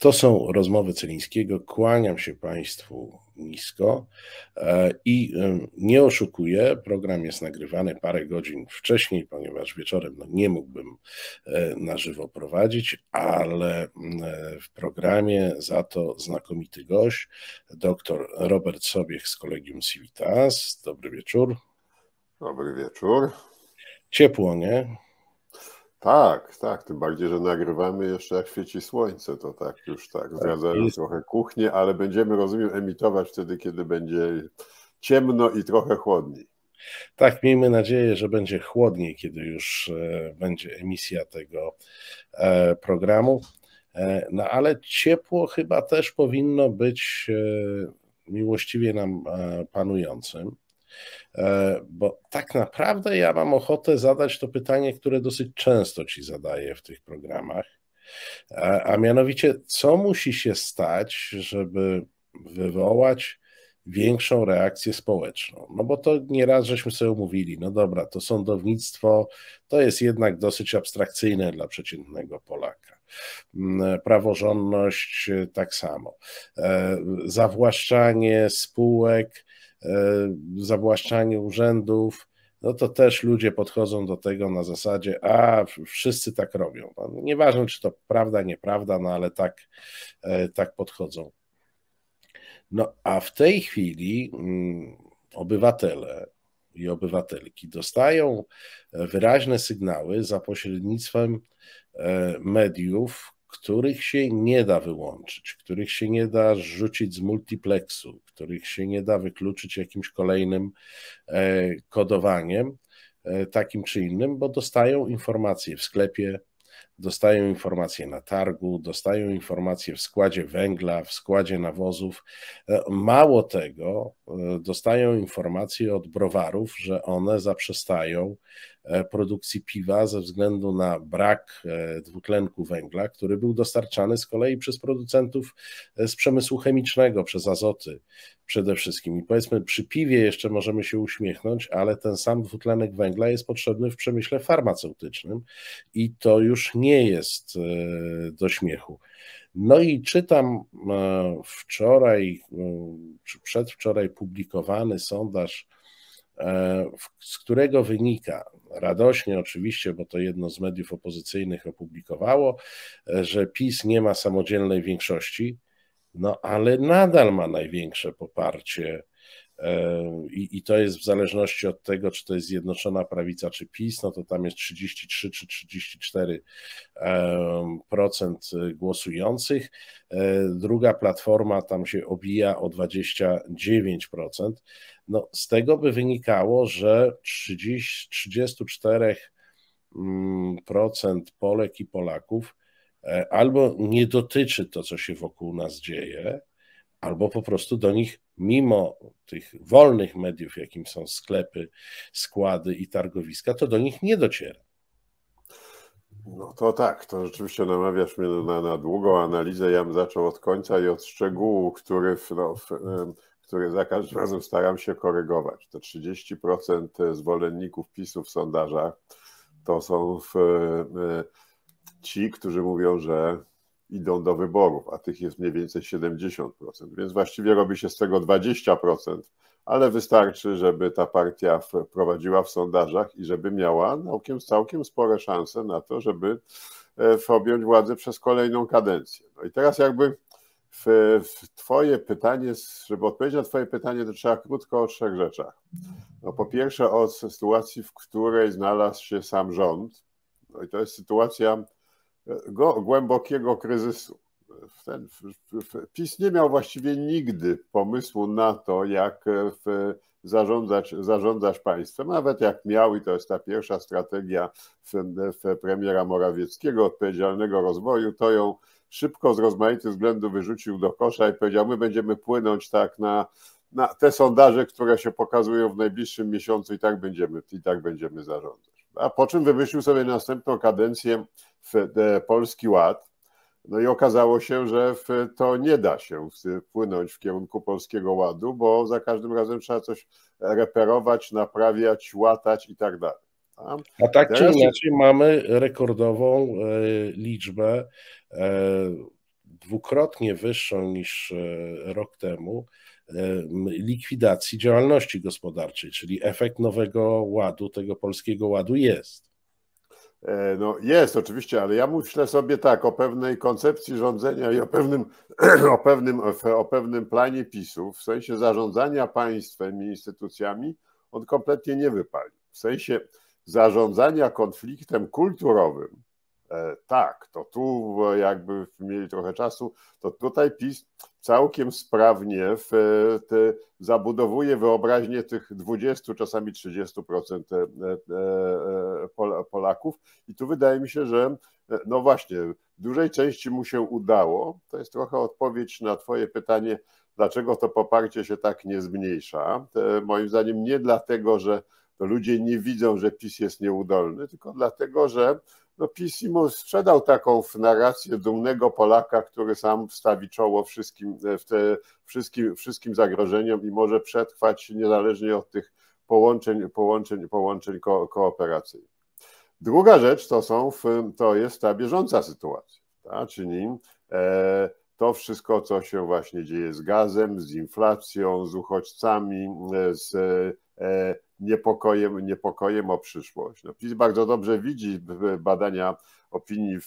To są rozmowy Celińskiego. Kłaniam się Państwu nisko e, i e, nie oszukuję, program jest nagrywany parę godzin wcześniej, ponieważ wieczorem no, nie mógłbym e, na żywo prowadzić, ale w programie za to znakomity gość, dr Robert Sobiech z Kolegium Civitas. Dobry wieczór. Dobry wieczór. Ciepło, nie? Tak, tak, tym bardziej, że nagrywamy jeszcze jak świeci słońce, to tak już tak, tak zdradzając trochę kuchnię, ale będziemy, rozumiem, emitować wtedy, kiedy będzie ciemno i trochę chłodniej. Tak, miejmy nadzieję, że będzie chłodniej, kiedy już e, będzie emisja tego e, programu. E, no ale ciepło chyba też powinno być miłościwie nam panującym. E, bo tak naprawdę ja mam ochotę zadać to pytanie, które dosyć często ci zadaję w tych programach, e, a mianowicie, co musi się stać, żeby wywołać większą reakcję społeczną. No bo to nieraz żeśmy sobie mówili, no dobra, to sądownictwo to jest jednak dosyć abstrakcyjne dla przeciętnego Polaka. Mm, praworządność tak samo. E, zawłaszczanie spółek E, zawłaszczanie urzędów, no to też ludzie podchodzą do tego na zasadzie, a wszyscy tak robią. No, nieważne, czy to prawda, nieprawda, no ale tak, e, tak podchodzą. No a w tej chwili mm, obywatele i obywatelki dostają wyraźne sygnały za pośrednictwem e, mediów, których się nie da wyłączyć, których się nie da rzucić z multiplexu, których się nie da wykluczyć jakimś kolejnym e, kodowaniem, e, takim czy innym, bo dostają informacje w sklepie, dostają informacje na targu, dostają informacje w składzie węgla, w składzie nawozów. E, mało tego, dostają informacje od browarów, że one zaprzestają E, produkcji piwa ze względu na brak e, dwutlenku węgla, który był dostarczany z kolei przez producentów e, z przemysłu chemicznego, przez azoty przede wszystkim. I powiedzmy, przy piwie jeszcze możemy się uśmiechnąć, ale ten sam dwutlenek węgla jest potrzebny w przemyśle farmaceutycznym i to już nie jest do śmiechu. No i czytam wczoraj, czy przedwczoraj publikowany sondaż E, z którego wynika, radośnie oczywiście, bo to jedno z mediów opozycyjnych opublikowało, e, że PiS nie ma samodzielnej większości, no ale nadal ma największe poparcie E, I, I, to jest w zależności od tego, czy to jest Zjednoczona Prawica, czy PiS, no to tam jest 33 czy 34% e, głosujących. E, druga platforma tam się obija o 29%. No, z tego by wynikało, że 30, 34% mm, Polek i Polaków albo nie dotyczy to, co się wokół nas dzieje, albo po prostu do nich, mimo tych wolnych mediów, jakim są sklepy, składy i targowiska, to do nich nie dociera. No to tak, to rzeczywiście namawiasz mnie na, na długą analizę. Ja bym zaczął od końca i od szczegółu, który, no, który za każdym razem staram się korygować. Te 30% zwolenników PiSu w sondażach to są w, e, ci, którzy mówią, że idą do wyborów, a tych jest mniej więcej 70%. Więc właściwie robi się z tego 20%, ale wystarczy, żeby ta partia wprowadziła w sondażach i żeby miała całkiem, całkiem spore szanse na to, żeby e, objąć władzę przez kolejną kadencję. No i teraz jakby w, w twoje pytanie, żeby odpowiedzieć na twoje pytanie, to trzeba krótko o trzech rzeczach. No po pierwsze o sytuacji, w której znalazł się sam rząd. No i to jest sytuacja go, głębokiego kryzysu. Ten, PiS nie miał właściwie nigdy pomysłu na to, jak e, w, zarządzać, zarządzać państwem, nawet jak miał, i to jest ta pierwsza strategia w, w premiera Morawieckiego, odpowiedzialnego rozwoju, to ją szybko z rozmaitych względów wyrzucił do kosza i powiedział, my będziemy płynąć tak na, na te sondaże, które się pokazują w najbliższym miesiącu i tak będziemy, i tak będziemy zarządzać. A po czym wymyślił sobie następną kadencję w e, Polski Ład. No i okazało się, że to nie da się wpłynąć w kierunku Polskiego Ładu, bo za każdym razem trzeba coś reperować, naprawiać, łatać i tak dalej. A tak czy inaczej mamy rekordową e, liczbę e, dwukrotnie wyższą niż rok temu likwidacji działalności gospodarczej, czyli efekt nowego ładu, tego polskiego ładu jest. E, no jest oczywiście, ale ja myślę sobie tak o pewnej koncepcji rządzenia i o pewnym, o pewnym, o pewnym planie PiSu w sensie zarządzania państwem i instytucjami, on kompletnie nie wypalił. W sensie zarządzania konfliktem kulturowym, E, tak, to tu e, jakby mieli trochę czasu, to tutaj PiS całkiem sprawnie w, e, te, zabudowuje wyobraźnię tych 20, czasami 30% Polaków. I tu wydaje mi się, że no właśnie, w dużej części mu się udało. To jest trochę odpowiedź na Twoje pytanie, dlaczego to poparcie się tak nie zmniejsza. Moim zdaniem nie dlatego, że ludzie nie widzą, że PiS jest nieudolny, tylko dlatego, że no Pisimo sprzedał taką narrację dumnego Polaka, który sam wstawi czoło wszystkim, e, te, wszystkim, wszystkim zagrożeniom i może przetrwać niezależnie od tych połączeń, połączeń, połączeń ko kooperacyjnych. Druga rzecz to, są, to jest ta bieżąca sytuacja, ta, czyli e, to wszystko, co się właśnie dzieje z gazem, z inflacją, z uchodźcami, e, z e, e, niepokojem, niepokojem o przyszłość. No, PiS bardzo dobrze widzi badania opinii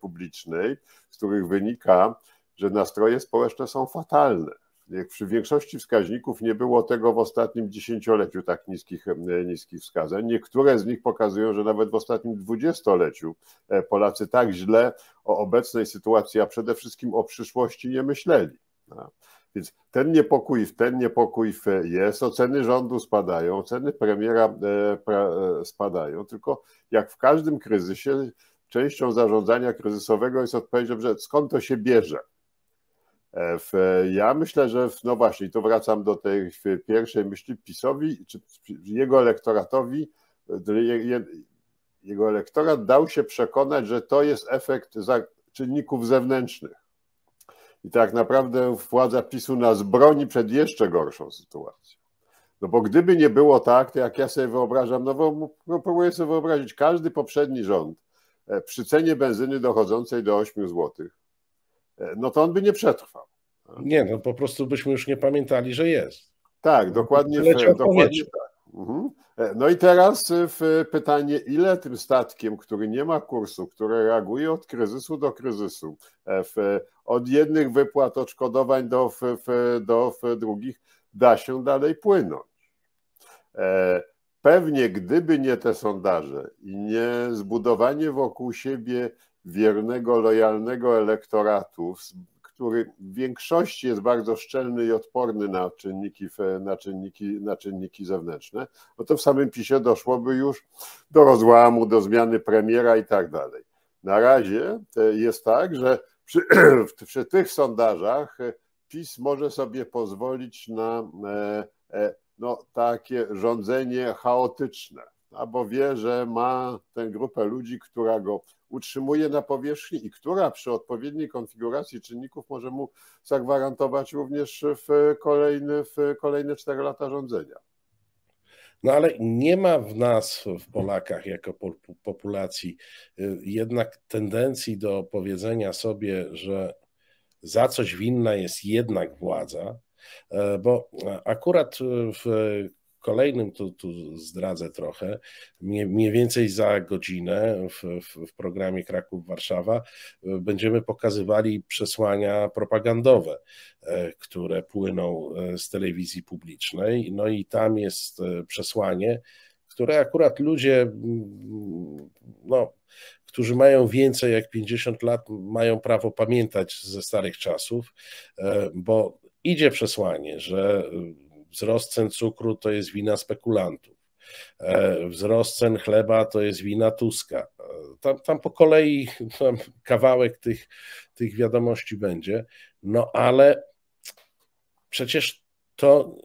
publicznej, z których wynika, że nastroje społeczne są fatalne przy większości wskaźników nie było tego w ostatnim dziesięcioleciu tak niskich, e, niskich wskazań. Niektóre z nich pokazują, że nawet w ostatnim dwudziestoleciu e, Polacy tak źle o obecnej sytuacji, a przede wszystkim o przyszłości nie myśleli. Więc ten niepokój, ten niepokój jest, oceny rządu spadają, oceny premiera e, spadają, tylko jak w każdym kryzysie, częścią zarządzania kryzysowego jest odpowiedź, że skąd to się bierze E, ja myślę, że no właśnie, tu wracam do tej pierwszej myśli PiSowi, czy jego elektoratowi, e, jego elektorat dał się przekonać, że to jest efekt czynników zewnętrznych. I tak naprawdę władza PiSu nas broni przed jeszcze gorszą sytuacją. No bo gdyby nie było tak, to jak ja sobie wyobrażam, no, bo no próbuję sobie wyobrazić każdy poprzedni rząd e, przy cenie benzyny dochodzącej do 8 złotych, E, no to on by nie przetrwał. Nie, no po prostu byśmy już nie pamiętali, że jest. Tak, dokładnie. dokładnie tak. Mhm. E, no i teraz e, w pytanie, ile tym statkiem, który nie ma kursu, który reaguje od kryzysu do kryzysu, w, od jednych wypłat odszkodowań do, w, do drugich, da się dalej płynąć. Pewnie gdyby nie te sondaże i nie zbudowanie wokół siebie wiernego, lojalnego elektoratu, który w większości jest bardzo szczelny i odporny na czynniki, na czynniki, na czynniki zewnętrzne, no to w samym PiSie doszłoby już do rozłamu, do zmiany premiera i tak dalej. Na razie e, jest tak, że przy, przy tych sondażach e, PiS może sobie pozwolić na e, no, takie rządzenie chaotyczne albo wie, że ma tę grupę ludzi, która go utrzymuje na powierzchni i która przy odpowiedniej konfiguracji czynników może mu zagwarantować również w, w kolejne 4 lata rządzenia. No ale nie ma w nas, w Polakach, jako populacji, y, jednak tendencji do powiedzenia sobie, że za coś winna jest jednak władza, e, bo akurat w kolejnym, tu, tu zdradzę trochę, mniej, mniej więcej za godzinę w, w, w programie Kraków-Warszawa e, będziemy pokazywali przesłania propagandowe, e, które płyną e, z telewizji publicznej. No i tam jest przesłanie, które akurat ludzie, no, którzy mają więcej jak 50 lat, mają prawo pamiętać ze starych czasów, bo idzie przesłanie, że Wzrost cen cukru to jest wina spekulantów. E, wzrost cen chleba to jest wina Tuska. E, tam, tam po kolei tam kawałek tych, tych wiadomości będzie. No ale przecież to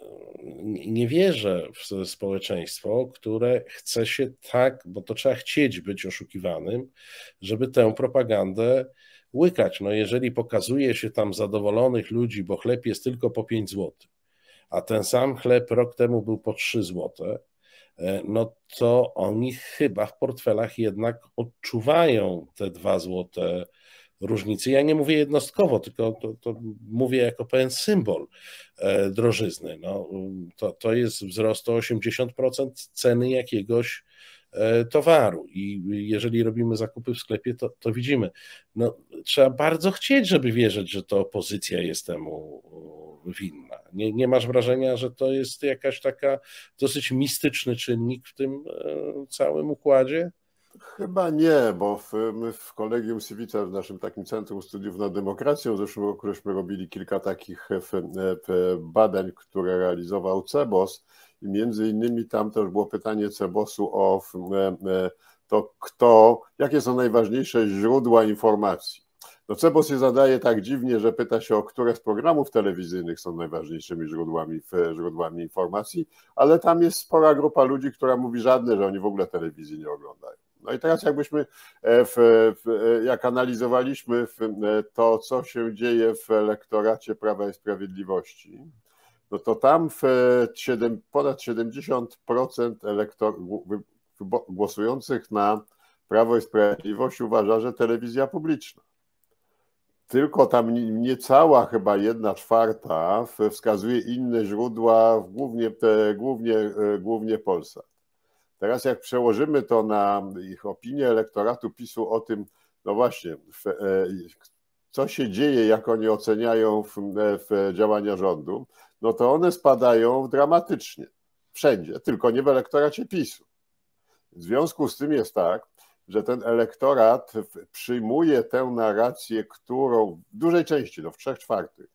nie wierzę w społeczeństwo, które chce się tak, bo to trzeba chcieć być oszukiwanym, żeby tę propagandę łykać. No jeżeli pokazuje się tam zadowolonych ludzi, bo chleb jest tylko po 5 zł, a ten sam chleb rok temu był po 3 złote, e, no to oni chyba w portfelach jednak odczuwają te 2 złote różnicy. Ja nie mówię jednostkowo, tylko to, to mówię jako pewien symbol e, drożyzny. No, to, to jest wzrost o 80% ceny jakiegoś e, towaru i jeżeli robimy zakupy w sklepie, to, to widzimy. No, trzeba bardzo chcieć, żeby wierzyć, że to opozycja jest temu winna. Nie, nie masz wrażenia, że to jest jakaś taka dosyć mistyczny czynnik w tym e, całym układzie? Chyba nie, bo w, my w Kolegium Civita, w naszym takim Centrum Studiów nad Demokracją, w zeszłym roku żeśmy robili kilka takich e, e, badań, które realizował CEBOS i między innymi tam też było pytanie CEBOS-u o to, kto, jakie są najważniejsze źródła informacji. No, Docebo się zadaje tak dziwnie, że pyta się, o które z programów telewizyjnych są najważniejszymi źródłami, źródłami informacji, ale tam jest spora grupa ludzi, która mówi żadne, że oni w ogóle telewizji nie oglądają. No i teraz jakbyśmy, e, w, w, e, jak analizowaliśmy e, to, co się dzieje w elektoracie Prawa i Sprawiedliwości, no to tam w 7, ponad 70% elektor, głosujących na Prawo i Sprawiedliwość uważa, że telewizja publiczna tylko tam niecała chyba jedna czwarta wskazuje inne źródła, głównie, głównie, e, głównie Polsat. Teraz jak przełożymy to na ich opinię elektoratu PiSu o tym, no właśnie, e, co się dzieje, jak oni oceniają w, e, w działania rządu, no to one spadają dramatycznie. Wszędzie, tylko nie w elektoracie PiSu. W związku z tym jest tak, że ten elektorat przyjmuje tę narrację, którą w dużej części, no w trzech czwartych,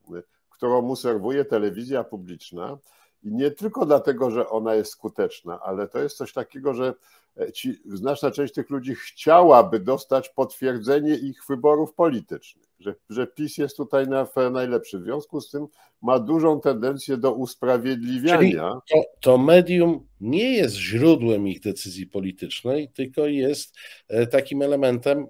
którą mu serwuje telewizja publiczna. I nie tylko dlatego, że ona jest skuteczna, ale to jest coś takiego, że e, ci, znaczna część tych ludzi chciałaby dostać potwierdzenie ich wyborów politycznych że, że PiS jest tutaj na, najlepszy. W związku z tym ma dużą tendencję do usprawiedliwiania. To, to, medium nie jest źródłem ich decyzji politycznej, tylko jest e, takim elementem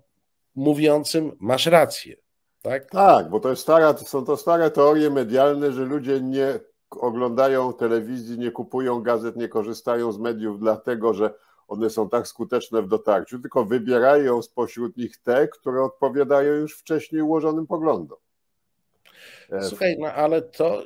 mówiącym masz rację. Tak, tak bo to, jest stara, to są to stare teorie medialne, że ludzie nie oglądają telewizji, nie kupują gazet, nie korzystają z mediów, dlatego że one są tak skuteczne w dotarciu, tylko wybierają spośród nich te, które odpowiadają już wcześniej ułożonym poglądom. E, Słuchaj, no ale to,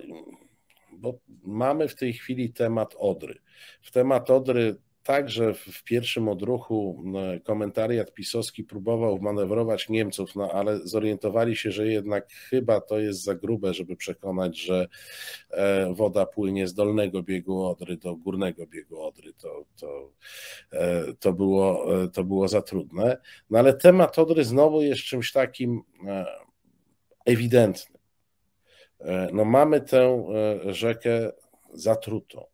bo mamy w tej chwili temat Odry. W temat Odry tak, że w pierwszym odruchu komentariat pisowski próbował manewrować Niemców, no ale zorientowali się, że jednak chyba to jest za grube, żeby przekonać, że e, woda płynie z dolnego biegu Odry do górnego biegu Odry. To, to, e, to, było, e, to było za trudne. No ale temat Odry znowu jest czymś takim ewidentnym. No mamy tę rzekę zatrutą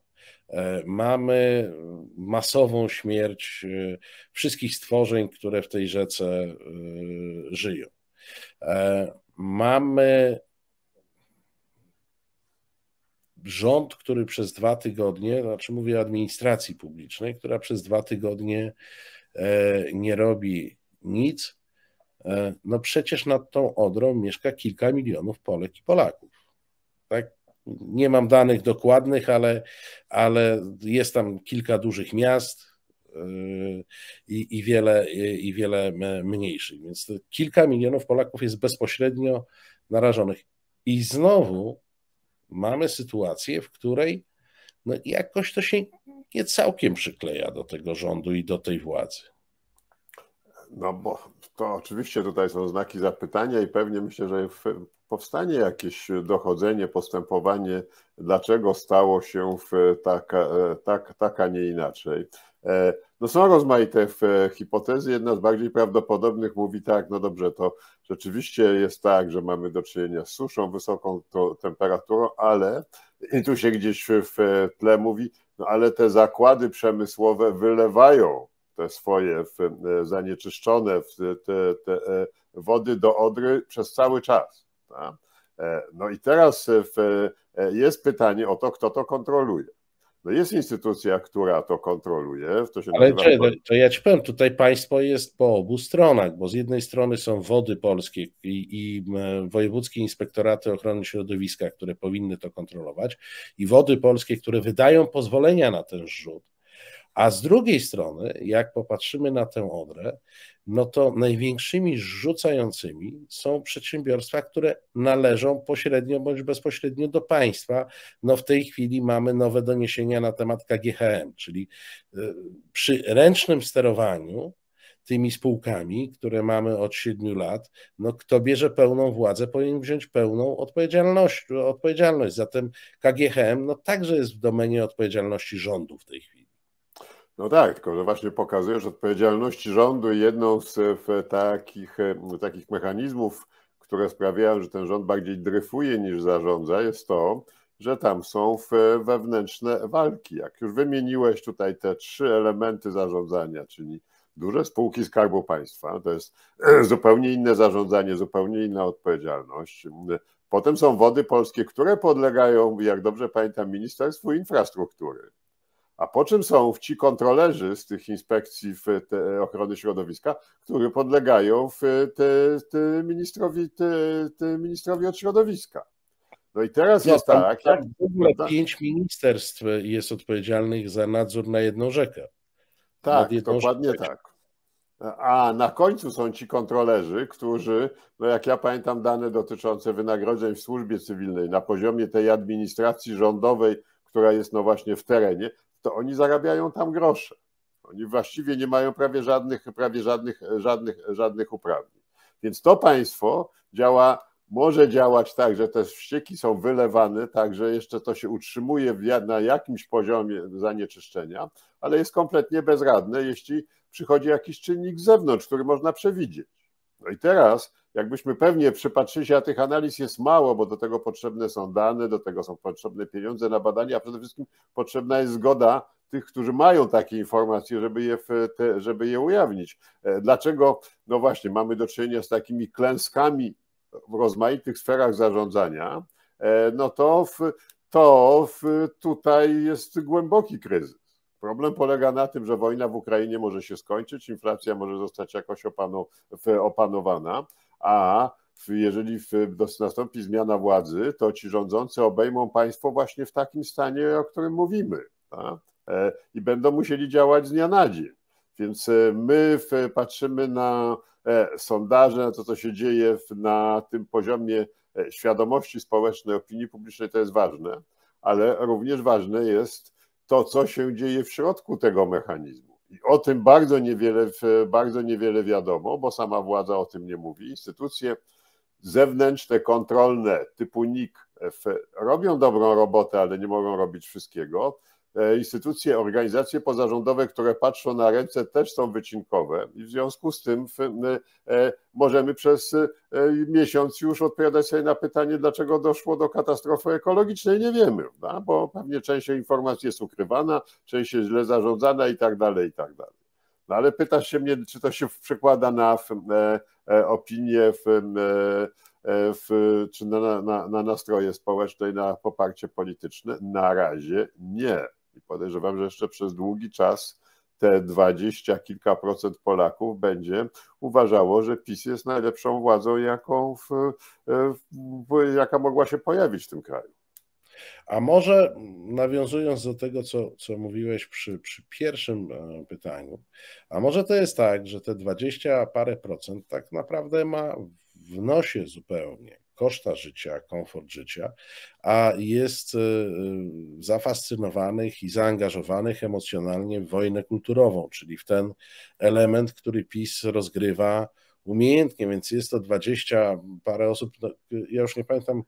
E, mamy masową śmierć e, wszystkich stworzeń, które w tej rzece e, żyją. Mamy rząd, który przez dwa tygodnie, znaczy mówię administracji publicznej, która przez dwa tygodnie nie robi nic. No przecież nad tą Odrą mieszka kilka milionów Polek i Polaków. Nie mam danych dokładnych, ale, ale jest tam kilka dużych miast y, i, i, wiele, i wiele mniejszych. Więc kilka milionów Polaków jest bezpośrednio narażonych. I znowu mamy sytuację, w której no jakoś to się nie całkiem przykleja do tego rządu i do tej władzy. No bo to oczywiście tutaj są znaki zapytania i pewnie myślę, że powstanie jakieś dochodzenie, postępowanie, dlaczego stało się taka, e, tak, tak, a nie inaczej. E, no są rozmaite e, hipotezy, jedna z bardziej prawdopodobnych mówi tak, no dobrze, to rzeczywiście jest tak, że mamy do czynienia z suszą, wysoką temperaturą, ale i tu się gdzieś w tle mówi, no ale te zakłady przemysłowe wylewają te swoje e, zanieczyszczone te, te e, wody do Odry przez cały czas. Tak? E, no i teraz jest pytanie o to, kto to kontroluje. No jest instytucja, która to kontroluje. To Ale Czy, no to ja ci powiem, tutaj państwo jest po obu stronach, bo z jednej strony są wody polskie i, i wojewódzkie inspektoraty ochrony środowiska, które powinny to kontrolować, i wody polskie, które wydają pozwolenia na ten rzut. A z drugiej strony, jak popatrzymy na tę odrę, no to największymi rzucającymi są przedsiębiorstwa, które należą pośrednio bądź bezpośrednio do państwa. No w tej chwili mamy nowe doniesienia na temat KGHM, czyli e, przy ręcznym sterowaniu tymi spółkami, które mamy od siedmiu lat, no kto bierze pełną władzę, powinien wziąć pełną odpowiedzialność. odpowiedzialność. Zatem KGHM no także jest w domenie odpowiedzialności rządu w tej chwili. No tak, tylko że właśnie pokazujesz odpowiedzialność rządu i jedną z takich, takich mechanizmów, które sprawiają, że ten rząd bardziej dryfuje niż zarządza, jest to, że tam są wewnętrzne walki. Jak już wymieniłeś tutaj te trzy elementy zarządzania, czyli duże spółki Skarbu Państwa, to jest zupełnie inne zarządzanie, zupełnie inna odpowiedzialność. Potem są wody polskie, które podlegają, jak dobrze pamiętam, Ministerstwu Infrastruktury. A po czym są ci kontrolerzy z tych inspekcji ochrony środowiska, którzy podlegają w te, te ministrowi, te, te ministrowi od środowiska? No i teraz no jest tak, tak. Jak... W ogóle tak. pięć ministerstw jest odpowiedzialnych za nadzór na jedną rzekę. Tak, jedną dokładnie rzekę. tak. A na końcu są ci kontrolerzy, którzy, no jak ja pamiętam dane dotyczące wynagrodzeń w służbie cywilnej na poziomie tej administracji rządowej, która jest no właśnie w terenie, to oni zarabiają tam grosze. Oni właściwie nie mają prawie żadnych, prawie żadnych, żadnych, żadnych uprawnień. Więc to państwo działa, może działać tak, że te wścieki są wylewane, tak, że jeszcze to się utrzymuje na jakimś poziomie zanieczyszczenia, ale jest kompletnie bezradne, jeśli przychodzi jakiś czynnik z zewnątrz, który można przewidzieć. No i teraz jakbyśmy pewnie przypatrzyli się, a tych analiz jest mało, bo do tego potrzebne są dane, do tego są potrzebne pieniądze na badania, a przede wszystkim potrzebna jest zgoda tych, którzy mają takie informacje, żeby je, te, żeby je ujawnić. E, dlaczego, no właśnie, mamy do czynienia z takimi klęskami w rozmaitych sferach zarządzania, e, no to, w, to w, tutaj jest głęboki kryzys. Problem polega na tym, że wojna w Ukrainie może się skończyć, inflacja może zostać jakoś opanowana a jeżeli nastąpi zmiana władzy, to ci rządzący obejmą państwo właśnie w takim stanie, o którym mówimy tak? e, i będą musieli działać z dnia na dzień. Więc e, my patrzymy na e, sondaże, na to, co się dzieje na tym poziomie świadomości społecznej, opinii publicznej, to jest ważne, ale również ważne jest to, co się dzieje w środku tego mechanizmu i o tym bardzo niewiele, bardzo niewiele wiadomo, bo sama władza o tym nie mówi. Instytucje zewnętrzne, kontrolne, typu NIK, robią dobrą robotę, ale nie mogą robić wszystkiego. E, instytucje, organizacje pozarządowe, które patrzą na ręce, też są wycinkowe i w związku z tym e, możemy przez e, miesiąc już odpowiadać sobie na pytanie, dlaczego doszło do katastrofy ekologicznej. Nie wiemy, bo pewnie część informacji jest ukrywana, część jest źle zarządzana i tak dalej, i tak dalej. No ale pytasz się mnie, czy to się przekłada na opinię w, w, czy na, na, na nastroje społeczne i na poparcie polityczne? Na razie nie. I podejrzewam, że jeszcze przez długi czas te dwadzieścia kilka procent Polaków będzie uważało, że PiS jest najlepszą władzą, jaką w, w, jaka mogła się pojawić w tym kraju. A może nawiązując do tego, co, co mówiłeś przy, przy pierwszym e, pytaniu, a może to jest tak, że te dwadzieścia parę procent tak naprawdę ma w nosie zupełnie koszta życia, komfort życia, a jest y, y, zafascynowanych i zaangażowanych emocjonalnie w wojnę kulturową, czyli w ten element, który PiS rozgrywa umiejętnie, więc jest to 20 parę osób, no, ja już nie pamiętam,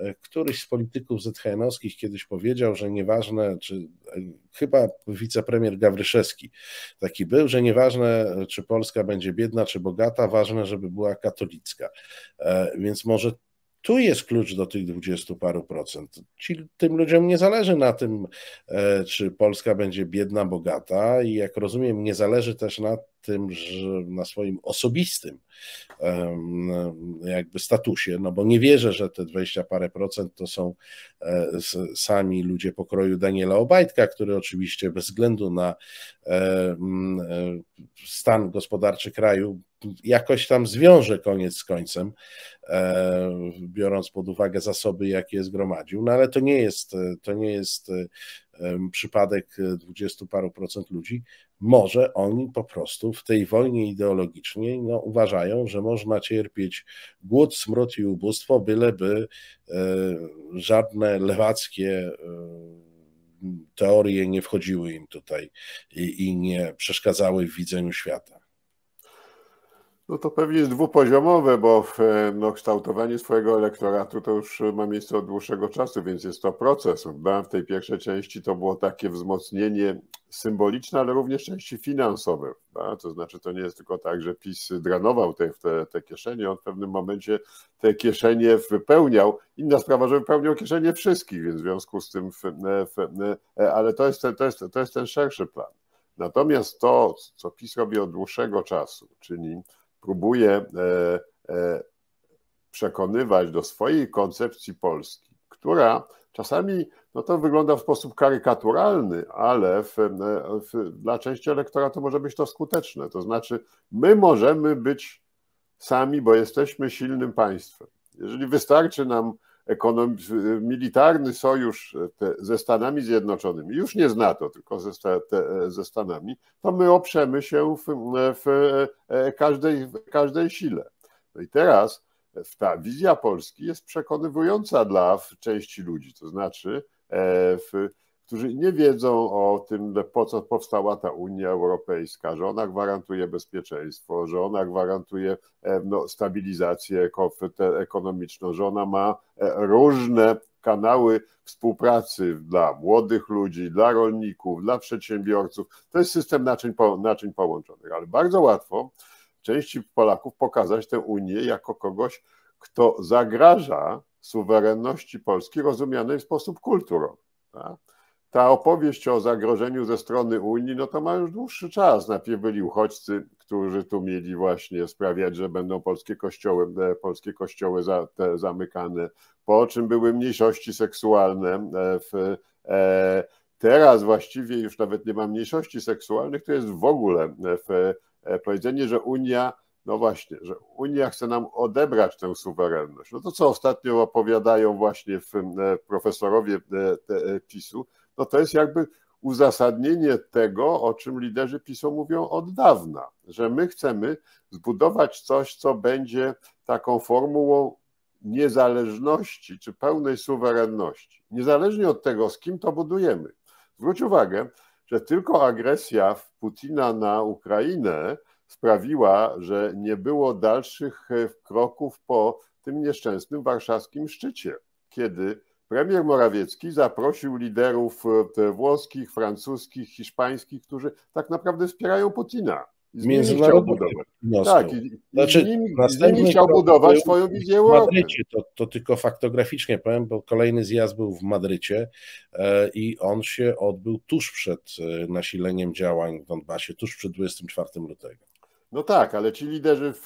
E, któryś z polityków ZHN-owskich kiedyś powiedział, że nieważne, czy e, chyba wicepremier Gawryszewski taki był, że nieważne, czy Polska będzie biedna, czy bogata, ważne, żeby była katolicka. E, więc może tu jest klucz do tych dwudziestu paru procent. Ci, tym ludziom nie zależy na tym, czy Polska będzie biedna, bogata, i jak rozumiem, nie zależy też na tym, że na swoim osobistym jakby statusie, no bo nie wierzę, że te 20 parę procent to są e, sami ludzie pokroju Daniela Obajtka, który oczywiście bez względu na e, e, stan gospodarczy kraju jakoś tam zwiąże koniec z końcem, biorąc pod uwagę zasoby, jakie zgromadził. No ale to nie jest, to nie jest przypadek e, dwudziestu paru procent ludzi, może oni po prostu w tej wojnie ideologicznej no, uważają, że można cierpieć głód, smród i ubóstwo, byleby e, żadne lewackie e, teorie nie wchodziły im tutaj i, i nie przeszkadzały w widzeniu świata. No to pewnie jest dwupoziomowe, bo e, no, kształtowanie swojego elektoratu to już e, ma miejsce od dłuższego czasu, więc jest to proces. W tej pierwszej części to było takie wzmocnienie symboliczne, ale również części finansowe. Prawda? To znaczy to nie jest tylko tak, że PiS dranował te, te, te kieszenie, on w pewnym momencie te kieszenie wypełniał. Inna sprawa, że wypełniał kieszenie wszystkich, więc w związku z tym, w, e, w, ale to jest, to, jest, to jest ten szerszy plan. Natomiast to, co PiS robi od dłuższego czasu, czyli próbuje e, e, przekonywać do swojej koncepcji Polski, która czasami no to wygląda w sposób karykaturalny, ale w, e, w, dla części elektoratu może być to skuteczne. To znaczy, my możemy być sami, bo jesteśmy silnym państwem. Jeżeli wystarczy nam militarny sojusz e, te, ze Stanami Zjednoczonymi, już nie z NATO, tylko ze, te, e, ze Stanami, to my oprzemy się w, w e, każdej, w każdej sile. No i teraz ta wizja Polski jest przekonywująca dla części ludzi, to znaczy w, którzy nie wiedzą o tym, po co powstała ta Unia Europejska, że ona gwarantuje bezpieczeństwo, że ona gwarantuje e, no, stabilizację e, ekonomiczną, że ona ma e, różne kanały współpracy dla młodych ludzi, dla rolników, dla przedsiębiorców. To jest system naczyń, naczyń połączonych, ale bardzo łatwo części Polaków pokazać tę Unię jako kogoś, kto zagraża suwerenności Polski rozumianej w sposób kulturowy. Tak? ta opowieść o zagrożeniu ze strony Unii, no to ma już dłuższy czas. Najpierw byli uchodźcy, którzy tu mieli właśnie sprawiać, że będą polskie kościoły, e, polskie kościoły za, zamykane, po czym były mniejszości seksualne e, w e, Teraz właściwie już nawet nie ma mniejszości seksualnych, to jest w ogóle e, w powiedzenie, że Unia, no właśnie, że Unia chce nam odebrać tę suwerenność. No to co ostatnio opowiadają właśnie profesorowie PiSu, no to jest jakby uzasadnienie tego, o czym liderzy PiSu mówią od dawna, że my chcemy zbudować coś, co będzie taką formułą niezależności czy pełnej suwerenności. Niezależnie od tego, z kim to budujemy. Zwróć uwagę, że tylko agresja Putina na Ukrainę sprawiła, że nie było dalszych e, kroków po tym nieszczęsnym warszawskim szczycie, kiedy Premier Morawiecki zaprosił liderów e, włoskich, francuskich, hiszpańskich, którzy tak naprawdę wspierają Putina. Z nimi chciał budować. Tak, i, znaczy, i z, nimi, z nimi chciał budować swoją wizję Europy. W Madrycie, to, to tylko faktograficznie powiem, bo kolejny zjazd był w Madrycie e, i on się odbył tuż przed e, nasileniem działań w Donbasie, tuż przed 24 lutego. No tak, ale ci liderzy w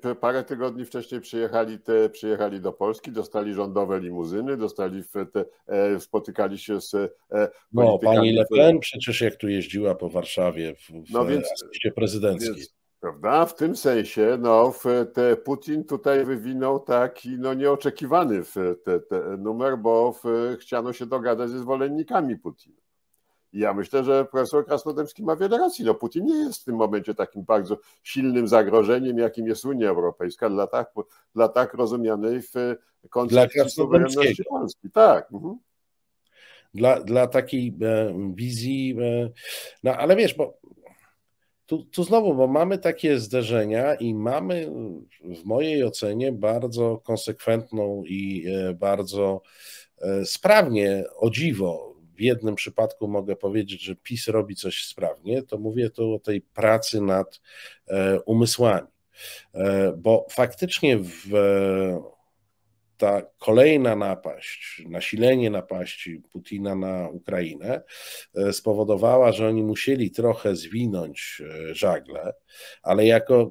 te, parę tygodni wcześniej przyjechali, te, przyjechali do Polski, dostali rządowe limuzyny, dostali te, e, spotykali się z e, No, pani Le Pen przecież jak tu jeździła po Warszawie w, w no więc, prezydenckim. Więc, prawda? W tym sensie no, te Putin tutaj wywinął taki no, nieoczekiwany w te, te numer, bo w, chciano się dogadać ze zwolennikami Putina ja myślę, że profesor Krasnodębski ma wiele racji. No Putin nie jest w tym momencie takim bardzo silnym zagrożeniem, jakim jest Unia Europejska dla tak, dla tak rozumianej w koncepcji suwerenności Polski. Tak. Mhm. Dla, dla takiej e, wizji, e, no ale wiesz, bo tu, tu znowu, bo mamy takie zderzenia i mamy w mojej ocenie bardzo konsekwentną i e, bardzo e, sprawnie, o dziwo, jednym przypadku mogę powiedzieć, że PiS robi coś sprawnie, to mówię tu o tej pracy nad e, umysłami. E, bo faktycznie w e, ta kolejna napaść, nasilenie napaści Putina na Ukrainę spowodowała, że oni musieli trochę zwinąć żagle, ale jako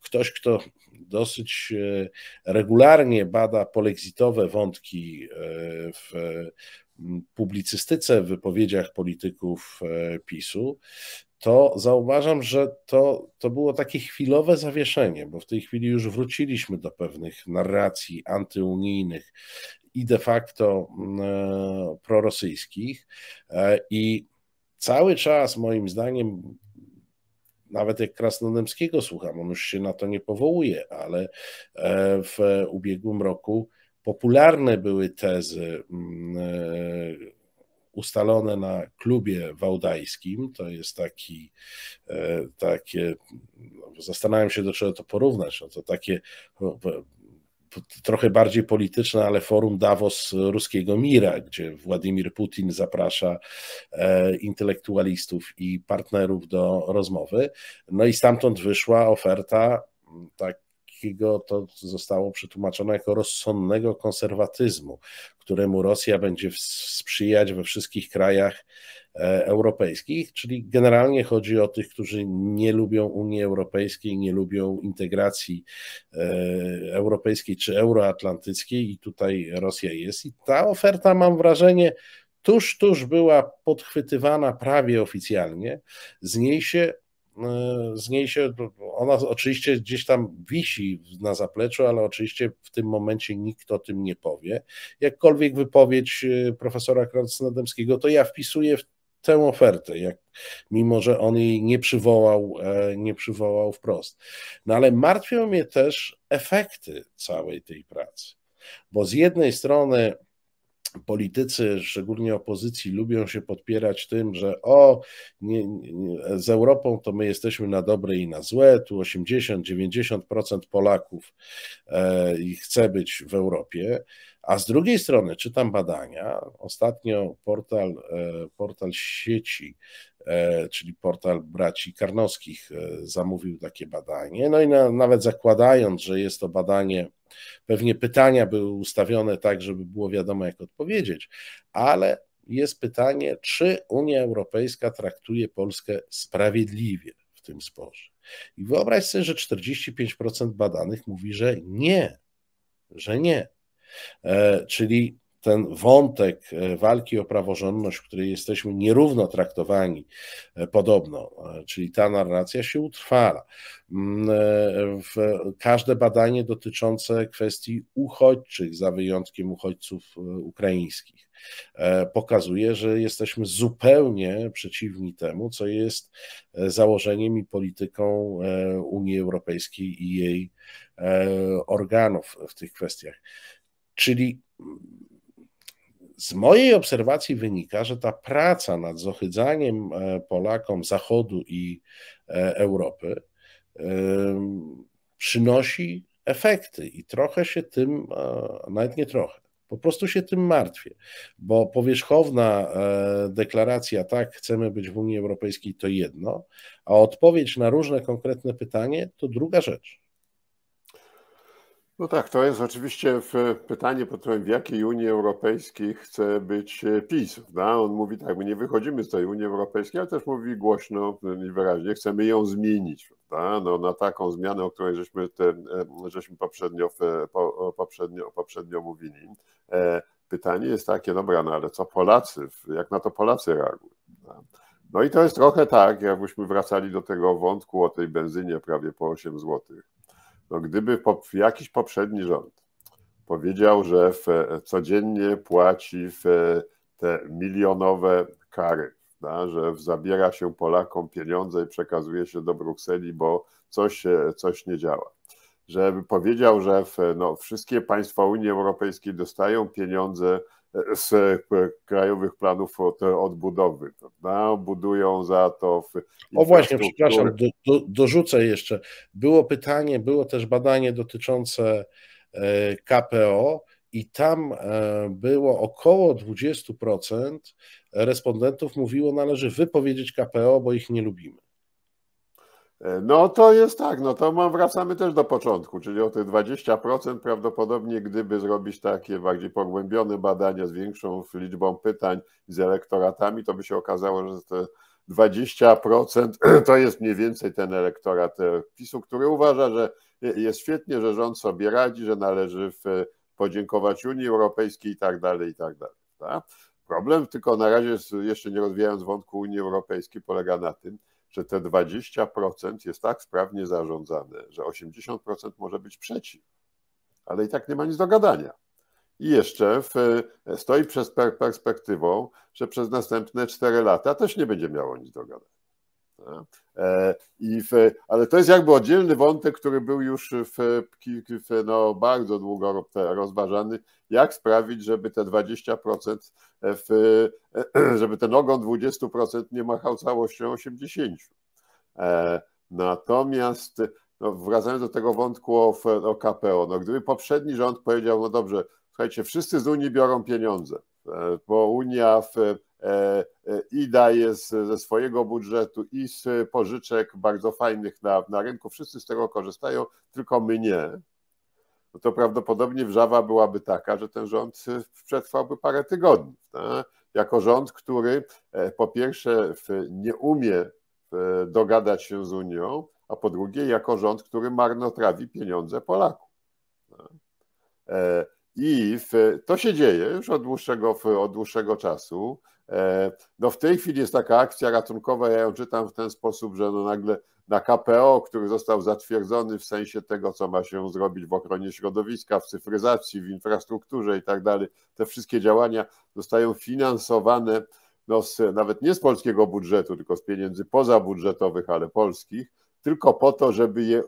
ktoś, kto dosyć regularnie bada polexitowe wątki w publicystyce, wypowiedziach polityków e, PiSu, to zauważam, że to, to było takie chwilowe zawieszenie, bo w tej chwili już wróciliśmy do pewnych narracji antyunijnych i de facto mm, e, prorosyjskich. E, I cały czas, moim zdaniem, nawet jak Krasnodębskiego słucham, on już się na to nie powołuje, ale w ubiegłym roku Popularne były tezy mm, e, ustalone na klubie wałdajskim. To jest taki, e, takie, no, zastanawiam się do czego to porównać. No to takie trochę bardziej polityczne, ale forum Davos ruskiego Mira, gdzie Władimir Putin zaprasza e, intelektualistów i partnerów do rozmowy. No i stamtąd wyszła oferta tak Kaczyńskiego to zostało przetłumaczone jako rozsądnego konserwatyzmu, któremu Rosja będzie sprzyjać we wszystkich krajach e, europejskich, czyli generalnie chodzi o tych, którzy nie lubią Unii Europejskiej, nie lubią integracji e, europejskiej czy euroatlantyckiej i tutaj Rosja jest i ta oferta mam wrażenie tuż, tuż była podchwytywana prawie oficjalnie, z niej się Y, z niej się, ona oczywiście gdzieś tam wisi na zapleczu, ale oczywiście w tym momencie nikt o tym nie powie. Jakkolwiek wypowiedź y, profesora Krasnodębskiego, to ja wpisuję w tę ofertę, jak, mimo że on jej nie przywołał, e, nie przywołał wprost. No ale martwią mnie też efekty całej tej pracy, bo z jednej strony politycy, szczególnie opozycji, lubią się podpierać tym, że o, nie, nie, z Europą to my jesteśmy na dobre i na złe, tu 80-90% Polaków e, i chce być w Europie. A z drugiej strony czytam badania. Ostatnio portal, e, portal sieci, e, czyli portal braci Karnowskich, e, zamówił takie badanie. No i na, nawet zakładając, że jest to badanie Pewnie pytania były ustawione tak, żeby było wiadomo, jak odpowiedzieć, ale jest pytanie, czy Unia Europejska traktuje Polskę sprawiedliwie w tym sporze. I wyobraź sobie, że 45% badanych mówi, że nie, że nie. E, czyli ten wątek e, walki o praworządność, w której jesteśmy nierówno traktowani e, podobno, e, czyli ta narracja się utrwala. Mm, każde badanie dotyczące kwestii uchodźczych, za wyjątkiem uchodźców ukraińskich, pokazuje, że jesteśmy zupełnie przeciwni temu, co jest założeniem i polityką Unii Europejskiej i jej organów w tych kwestiach. Czyli z mojej obserwacji wynika, że ta praca nad zohydzaniem e, Polakom Zachodu i e, Europy przynosi efekty i trochę się tym, nawet nie trochę, po prostu się tym martwię, bo powierzchowna e, deklaracja, tak, chcemy być w Unii Europejskiej, to jedno, a odpowiedź na różne konkretne pytanie to druga rzecz. No tak, to jest oczywiście pytanie pod tytułem, w jakiej Unii Europejskiej chce być e, PiS. Prawda? On mówi tak, my nie wychodzimy z tej Unii Europejskiej, ale też mówi głośno i wyraźnie, chcemy ją zmienić. No, na taką zmianę, o której żeśmy, te, e, żeśmy poprzednio, e, poprzednio, poprzednio mówili. Pytanie jest takie, dobra, no ale co Polacy, jak na to Polacy reagują? Prawda? No i to jest trochę tak, jakbyśmy wracali do tego wątku o tej benzynie prawie po 8 złotych no gdyby jakiś poprzedni rząd powiedział, że w, codziennie płaci w te milionowe kary, da, że zabiera się Polakom pieniądze i przekazuje się do Brukseli, bo coś, coś nie działa. Żeby powiedział, że w, no, wszystkie państwa Unii Europejskiej dostają pieniądze z e, krajowych planów odbudowy, prawda? Budują za to. O właśnie, przepraszam, do, do, dorzucę jeszcze. Było pytanie, było też badanie dotyczące e, KPO i tam e, było około 20% respondentów mówiło, należy wypowiedzieć KPO, bo ich nie lubimy. No to jest tak, no to mam, wracamy też do początku, czyli o te 20% prawdopodobnie, gdyby zrobić takie bardziej pogłębione badania z większą liczbą pytań z elektoratami, to by się okazało, że te 20% to jest mniej więcej ten elektorat e, PiSu, który uważa, że jest świetnie, że rząd sobie radzi, że należy e, podziękować Unii Europejskiej i tak dalej, i tak dalej. Problem tylko na razie, jeszcze nie rozwijając wątku Unii Europejskiej, polega na tym, że te 20% jest tak sprawnie zarządzane, że 80% może być przeciw, ale i tak nie ma nic do gadania. I jeszcze w, e, stoi przed perspektywą, że przez następne 4 lata też nie będzie miało nic do gadania. E, I w, ale to jest jakby oddzielny wątek, który był już w, w, no, bardzo długo rozważany, jak sprawić, żeby te 20%, w, żeby ten ogon 20% nie machał całością 80%. E, natomiast no, wracając do tego wątku o, o KPO, no, gdyby poprzedni rząd powiedział, no dobrze, słuchajcie, wszyscy z Unii biorą pieniądze, e, bo Unia w, E, e, i daje z, ze swojego budżetu i z pożyczek bardzo fajnych na, na rynku. Wszyscy z tego korzystają, tylko my nie. No to prawdopodobnie wrzawa byłaby taka, że ten rząd przetrwałby parę tygodni. Tak? Jako rząd, który e, po pierwsze nie umie dogadać się z Unią, a po drugie jako rząd, który marnotrawi pieniądze Polaków. Tak? I to się dzieje już od dłuższego, od dłuższego czasu. E, no w tej chwili jest taka akcja ratunkowa, ja ją czytam w ten sposób, że no nagle na KPO, który został zatwierdzony w sensie tego, co ma się zrobić w ochronie środowiska, w cyfryzacji, w infrastrukturze i tak dalej, te wszystkie działania zostają finansowane no z, nawet nie z polskiego budżetu, tylko z pieniędzy pozabudżetowych, ale polskich, tylko po to, żeby je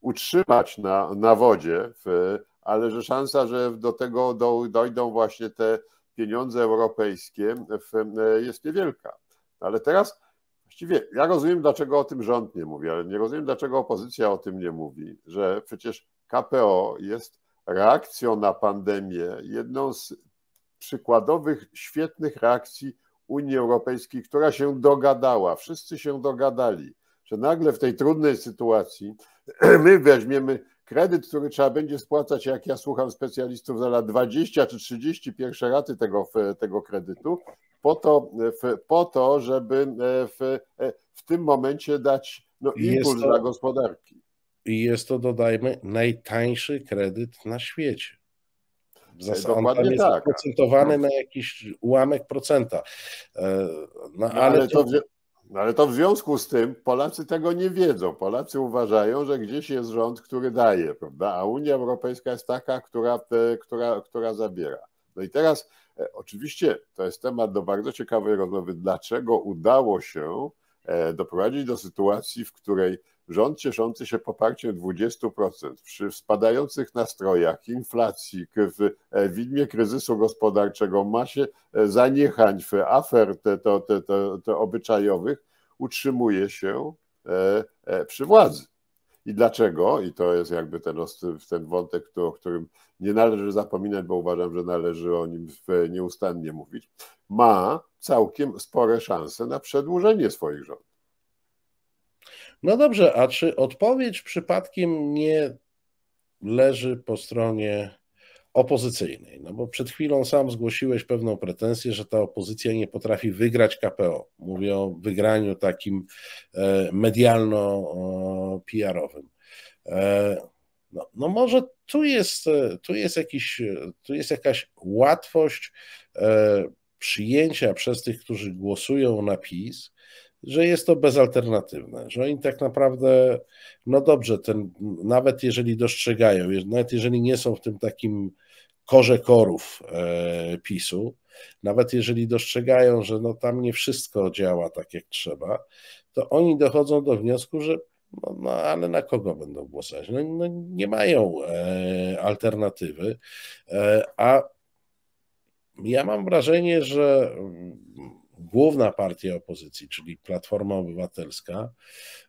utrzymać na, na wodzie, w, ale że szansa, że do tego dojdą właśnie te pieniądze europejskie e, jest niewielka. Ale teraz właściwie ja rozumiem, dlaczego o tym rząd nie mówi, ale nie rozumiem, dlaczego opozycja o tym nie mówi, że przecież KPO jest reakcją na pandemię, jedną z przykładowych, świetnych reakcji Unii Europejskiej, która się dogadała. Wszyscy się dogadali, że nagle w tej trudnej sytuacji my weźmiemy kredyt, który trzeba będzie spłacać, jak ja słucham specjalistów, za lat 20 czy 30 pierwsze raty tego, tego kredytu, po to, po to żeby e, w, e, w tym momencie dać no, impuls to, dla gospodarki. I jest to, dodajmy, najtańszy kredyt na świecie. W e, zasadzie jest tak. procentowany no. na jakiś ułamek procenta. No, no, ale, ale to, to no, ale to w związku z tym Polacy tego nie wiedzą. Polacy uważają, że gdzieś jest rząd, który daje, prawda? A Unia Europejska jest taka, która, te, która, która zabiera. No i teraz e, oczywiście to jest temat do bardzo ciekawej rozmowy, dlaczego udało się E, doprowadzić do sytuacji, w której rząd cieszący się poparciem 20% przy spadających nastrojach, inflacji, w e, widmie kryzysu gospodarczego, masie zaniechań, afer te, te, te, te obyczajowych, utrzymuje się e, przy władzy. I dlaczego? I to jest jakby ten, ten wątek, o którym nie należy zapominać, bo uważam, że należy o nim nieustannie mówić. Ma całkiem spore szanse na przedłużenie swoich rządów. No dobrze, a czy odpowiedź przypadkiem nie leży po stronie opozycyjnej. No bo przed chwilą sam zgłosiłeś pewną pretensję, że ta opozycja nie potrafi wygrać KPO. Mówię o wygraniu takim e, medialno-PR-owym. E, no, no, może tu jest, e, tu, jest jakiś, tu jest jakaś łatwość przyjęcia przez tych, którzy głosują na PiS że jest to bezalternatywne, że oni tak naprawdę, no dobrze, ten, nawet jeżeli dostrzegają, nawet jeżeli nie są w tym takim korze korów e, PiSu, nawet jeżeli dostrzegają, że no tam nie wszystko działa tak jak trzeba, to oni dochodzą do wniosku, że no, no ale na kogo będą głosować? No, no nie mają e, alternatywy, e, a ja mam wrażenie, że mm, główna partia opozycji, czyli Platforma Obywatelska,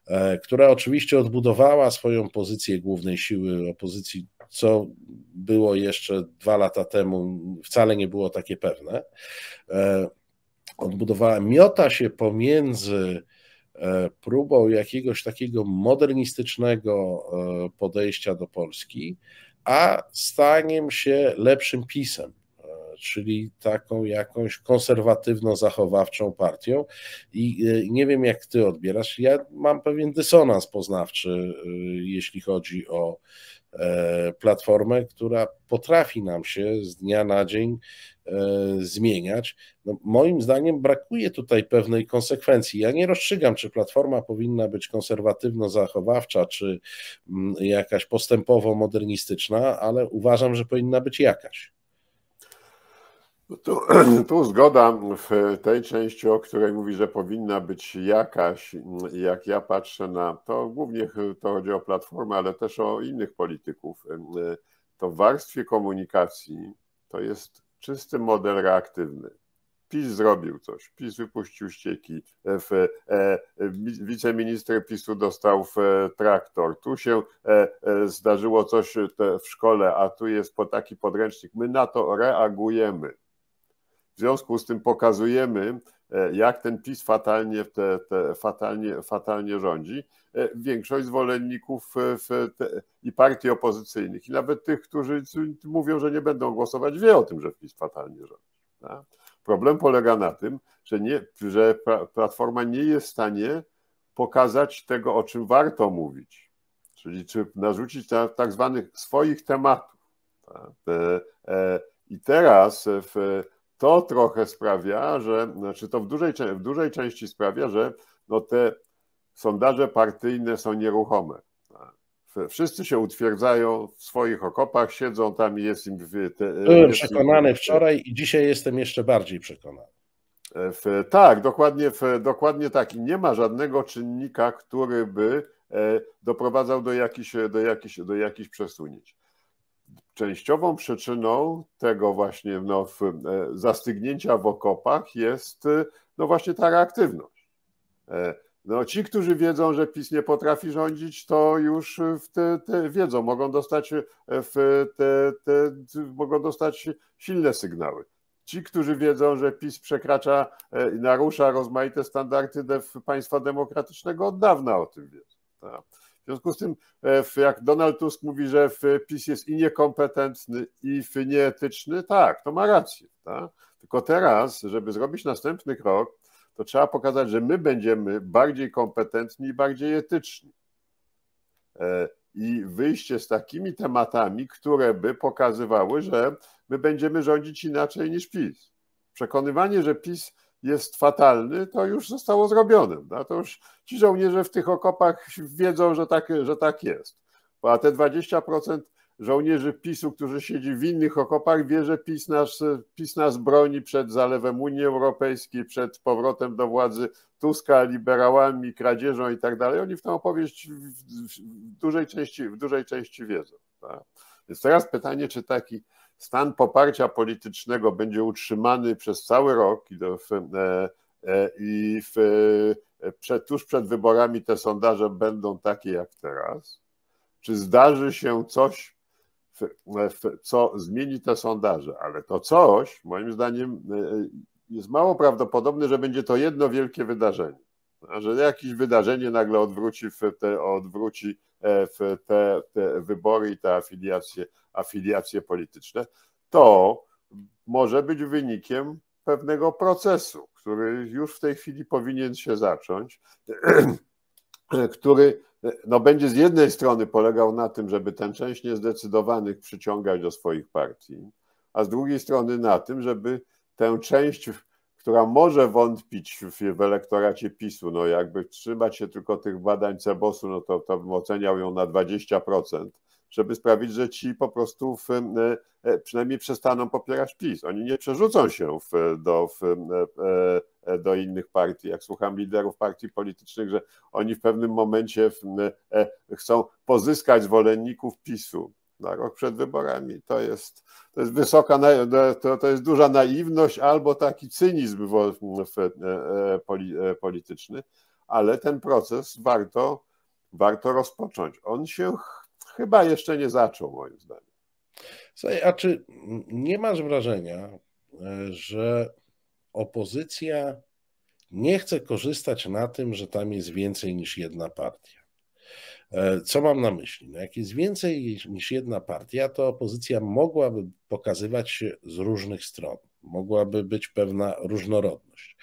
e, która oczywiście odbudowała swoją pozycję głównej siły opozycji, co było jeszcze dwa lata temu, wcale nie było takie pewne. E, odbudowała, miota się pomiędzy e, próbą jakiegoś takiego modernistycznego podejścia do Polski, a staniem się lepszym pisem czyli taką jakąś konserwatywno-zachowawczą partią. I e, nie wiem, jak ty odbierasz. Ja mam pewien dysonans poznawczy, e, jeśli chodzi o e, platformę, która potrafi nam się z dnia na dzień zmieniać. No, moim zdaniem brakuje tutaj pewnej konsekwencji. Ja nie rozstrzygam, czy platforma powinna być konserwatywno-zachowawcza, czy mm, jakaś postępowo-modernistyczna, ale uważam, że powinna być jakaś. No tu, tu, zgoda w tej części, o której mówi, że powinna być jakaś, jak ja patrzę na to, głównie to chodzi o platformę, ale też o innych polityków, to w warstwie komunikacji to jest czysty model reaktywny. PiS zrobił coś, PiS wypuścił ścieki, w, e, wiceminister PiSu dostał w e, traktor, tu się e, e, zdarzyło coś w szkole, a tu jest po taki podręcznik. My na to reagujemy w związku z tym pokazujemy, e, jak ten PiS fatalnie, te, te, fatalnie, fatalnie rządzi. E, większość zwolenników e, te, i partii opozycyjnych, i nawet tych, którzy mówią, że nie będą głosować, wie o tym, że PiS fatalnie rządzi. Tak? Problem polega na tym, że, nie, że Platforma nie jest w stanie pokazać tego, o czym warto mówić, czyli czy narzucić na tak zwanych swoich tematów. Tak? I teraz w to trochę sprawia, że, znaczy to w dużej, w dużej części sprawia, że no te sondaże partyjne są nieruchome. Wszyscy się utwierdzają w swoich okopach, siedzą tam i jest im... Te, Byłem jest przekonany im, wczoraj i dzisiaj jestem jeszcze bardziej przekonany. W, tak, dokładnie, w, dokładnie tak. I nie ma żadnego czynnika, który by e, doprowadzał do jakichś, do jakichś, do jakichś przesunięć częściową przyczyną tego właśnie no, e, zastygnięcia w okopach jest e, no właśnie ta reaktywność. E, no, ci, którzy wiedzą, że PiS nie potrafi rządzić, to już w te, te wiedzą, mogą dostać, w te, te, mogą dostać silne sygnały. Ci, którzy wiedzą, że PiS przekracza i narusza rozmaite standardy państwa demokratycznego, od dawna o tym wiedzą. Tak. W związku z tym, e, jak Donald Tusk mówi, że PiS jest i niekompetentny, i nieetyczny, tak, to ma rację. Tak? Tylko teraz, żeby zrobić następny krok, to trzeba pokazać, że my będziemy bardziej kompetentni i bardziej etyczni. E, I wyjście z takimi tematami, które by pokazywały, że my będziemy rządzić inaczej niż PiS. Przekonywanie, że PiS jest fatalny, to już zostało zrobione. No, to już ci żołnierze w tych okopach wiedzą, że tak, że tak jest. A te 20% żołnierzy PiSu, którzy siedzi w innych okopach, wie, że PiS nas, PiS nas broni przed zalewem Unii Europejskiej, przed powrotem do władzy Tuska, liberałami, kradzieżą i tak dalej. Oni w tę opowieść w dużej części, w dużej części wiedzą. Tak? Więc teraz pytanie, czy taki stan poparcia politycznego będzie utrzymany przez cały rok i, e, e, i w, e, przed, tuż przed wyborami te sondaże będą takie jak teraz, czy zdarzy się coś, co zmieni te sondaże, ale to coś, moim zdaniem, jest mało prawdopodobne, że będzie to jedno wielkie wydarzenie. Że jakieś wydarzenie nagle odwróci, w te, odwróci w te, te wybory i te afiliacje afiliacje polityczne, to może być wynikiem pewnego procesu, który już w tej chwili powinien się zacząć, który no, będzie z jednej strony polegał na tym, żeby tę część niezdecydowanych przyciągać do swoich partii, a z drugiej strony na tym, żeby tę część, która może wątpić w, w elektoracie PiSu, no jakby trzymać się tylko tych badań Cebosu, no to, to bym oceniał ją na 20%, żeby sprawić, że ci po prostu w, e, e, przynajmniej przestaną popierać PiS. Oni nie przerzucą się w, do, w, e, do innych partii. Jak słucham liderów partii politycznych, że oni w pewnym momencie chcą pozyskać zwolenników PiSu na rok przed wyborami. To jest, to jest wysoka, to, to jest duża naiwność albo taki cynizm polityczny, ale ten proces warto, warto rozpocząć. On się chyba jeszcze nie zaczął, moim zdaniem. Słuchaj, a czy nie masz wrażenia, e, że opozycja nie chce korzystać na tym, że tam jest więcej niż jedna partia? E, co mam na myśli? No jak jest więcej niż jedna partia, to opozycja mogłaby pokazywać się z różnych stron mogłaby być pewna różnorodność.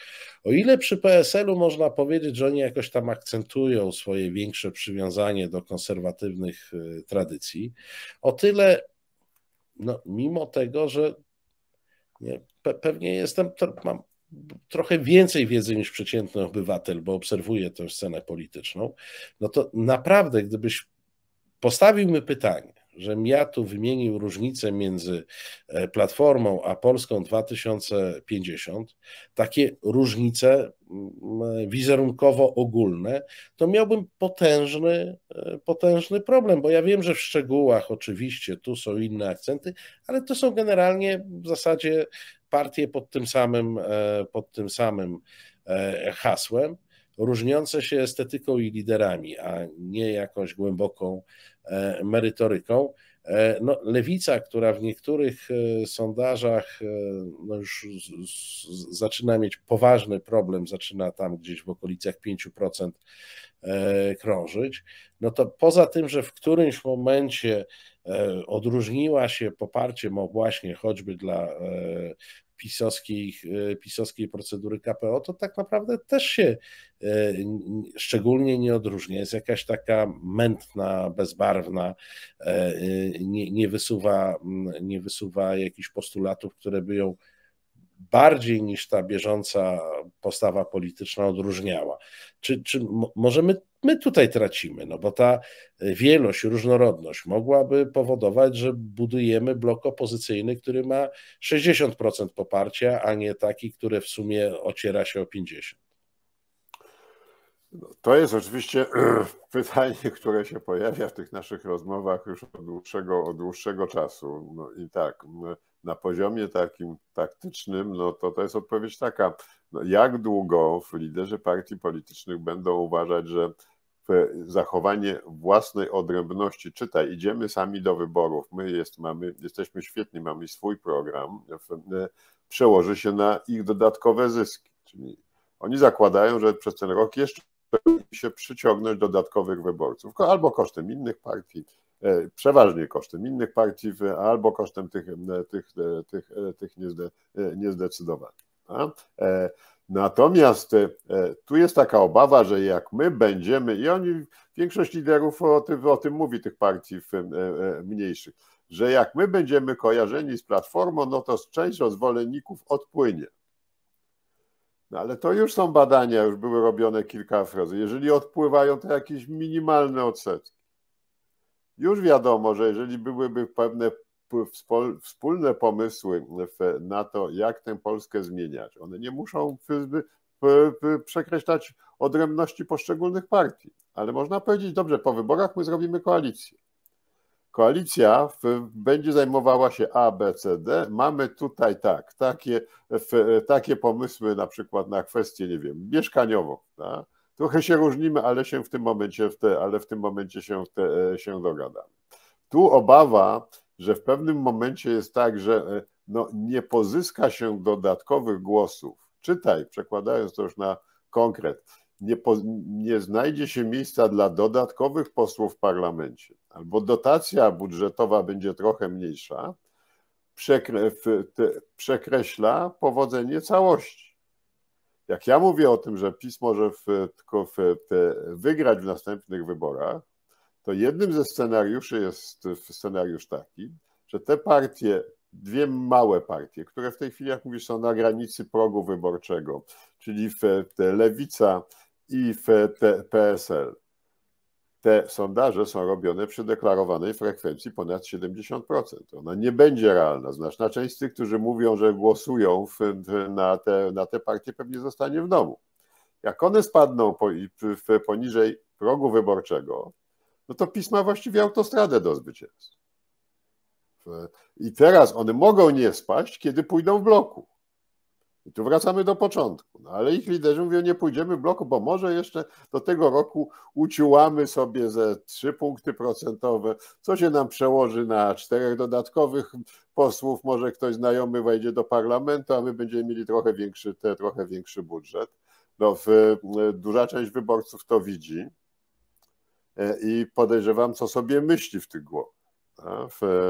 O ile przy PSL-u można powiedzieć, że oni jakoś tam akcentują swoje większe przywiązanie do konserwatywnych y, tradycji, o tyle, no, mimo tego, że nie, pe pewnie jestem, mam trochę więcej wiedzy niż przeciętny obywatel, bo obserwuję tę scenę polityczną, no to naprawdę, gdybyś postawił mi pytanie, żem ja tu wymienił różnicę między e, Platformą a Polską 2050, takie różnice wizerunkowo ogólne, to miałbym potężny, e, potężny problem, bo ja wiem, że w szczegółach oczywiście tu są inne akcenty, ale to są generalnie w zasadzie partie pod tym samym, e, pod tym samym hasłem różniące się estetyką i liderami, a nie jakąś głęboką e, merytoryką. E, no, lewica, która w niektórych e, sondażach no już zaczyna mieć poważny problem, zaczyna tam gdzieś w okolicach 5% krążyć, no to poza tym, że w którymś momencie odróżniła się poparciem o właśnie choćby dla pisowskiej, pisowskiej procedury KPO, to tak naprawdę też się e, szczególnie nie odróżnia. Jest jakaś taka mętna, bezbarwna, e, e, nie, nie, wysuwa, nie wysuwa jakichś postulatów, które by ją bardziej niż ta bieżąca postawa polityczna odróżniała. Czy, czy może my, my tutaj tracimy? No bo ta e, wielość, różnorodność mogłaby powodować, że budujemy blok opozycyjny, który ma 60% poparcia, a nie taki, który w sumie ociera się o 50%. No, to jest oczywiście pytanie, które się pojawia w tych naszych rozmowach już od dłuższego, od dłuższego czasu. No I tak, na poziomie takim taktycznym, no to to jest odpowiedź taka, no jak długo liderzy partii politycznych będą uważać, że zachowanie własnej odrębności, czytaj, idziemy sami do wyborów, my jest, mamy, jesteśmy świetni, mamy swój program, przełoży się na ich dodatkowe zyski. Czyli oni zakładają, że przez ten rok jeszcze się przyciągnąć dodatkowych wyborców, albo kosztem innych partii, E, przeważnie kosztem innych partii albo kosztem tych, tych, e, tych, e, tych niezde, niezdecydowanych. Natomiast tu jest taka obawa, że jak my będziemy, i oni, większość liderów o tym, o tym mówi, tych partii mniejszych, że jak my będziemy kojarzeni z platformą, no to część zwolenników odpłynie. No ale to już są badania, już były robione kilka razy. Jeżeli odpływają, to jakieś minimalne odsetki. Już wiadomo, że jeżeli byłyby pewne wspólne pomysły na to, jak tę Polskę zmieniać, one nie muszą przekreślać odrębności poszczególnych partii, ale można powiedzieć, dobrze, po wyborach my zrobimy koalicję. Koalicja będzie zajmowała się A, B, C, D. Mamy tutaj tak, takie, takie pomysły na przykład na kwestię, nie wiem, mieszkaniową. Tak? Trochę się różnimy, ale się w tym momencie, w te, ale w tym momencie się, te, e, się dogadamy. Tu obawa, że w pewnym momencie jest tak, że e, no, nie pozyska się dodatkowych głosów. Czytaj, przekładając to już na konkret, nie, po, nie znajdzie się miejsca dla dodatkowych posłów w parlamencie, albo dotacja budżetowa będzie trochę mniejsza, przekreśla powodzenie całości jak ja mówię o tym, że PiS może w, tylko w, te, wygrać w następnych wyborach, to jednym ze scenariuszy jest scenariusz taki, że te partie, dwie małe partie, które w tej chwili, jak mówisz, są na granicy progu wyborczego, czyli w, te Lewica i w te PSL, te sondaże są robione przy deklarowanej frekwencji ponad 70%. Ona nie będzie realna. Znaczna część z tych, którzy mówią, że głosują w, w, na, te, na te partie, pewnie zostanie w domu. Jak one spadną po, w, poniżej progu wyborczego, no to pisma właściwie autostradę do zwycięstwa. I teraz one mogą nie spaść, kiedy pójdą w bloku. I tu wracamy do początku. No ale ich liderzy mówią, nie pójdziemy bloku, bo może jeszcze do tego roku uciułamy sobie ze 3 punkty procentowe, co się nam przełoży na czterech dodatkowych posłów, może ktoś znajomy wejdzie do parlamentu, a my będziemy mieli trochę większy, te, trochę większy budżet. No, w, duża część wyborców to widzi e, i podejrzewam, co sobie myśli w tych głowach,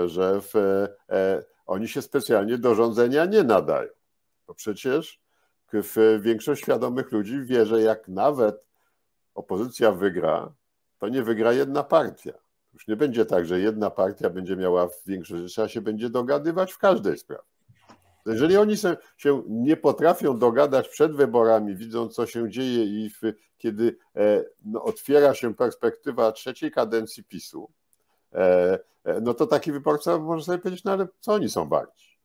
że w, e, oni się specjalnie do rządzenia nie nadają. Bo przecież w większość świadomych ludzi wie, że jak nawet opozycja wygra, to nie wygra jedna partia. Już nie będzie tak, że jedna partia będzie miała większość, trzeba się będzie dogadywać w każdej sprawie. Jeżeli oni się nie potrafią dogadać przed wyborami, widząc co się dzieje i w, kiedy e, no, otwiera się perspektywa trzeciej kadencji PiSu, e, e no to taki wyborca może sobie powiedzieć, no ale co oni są warci?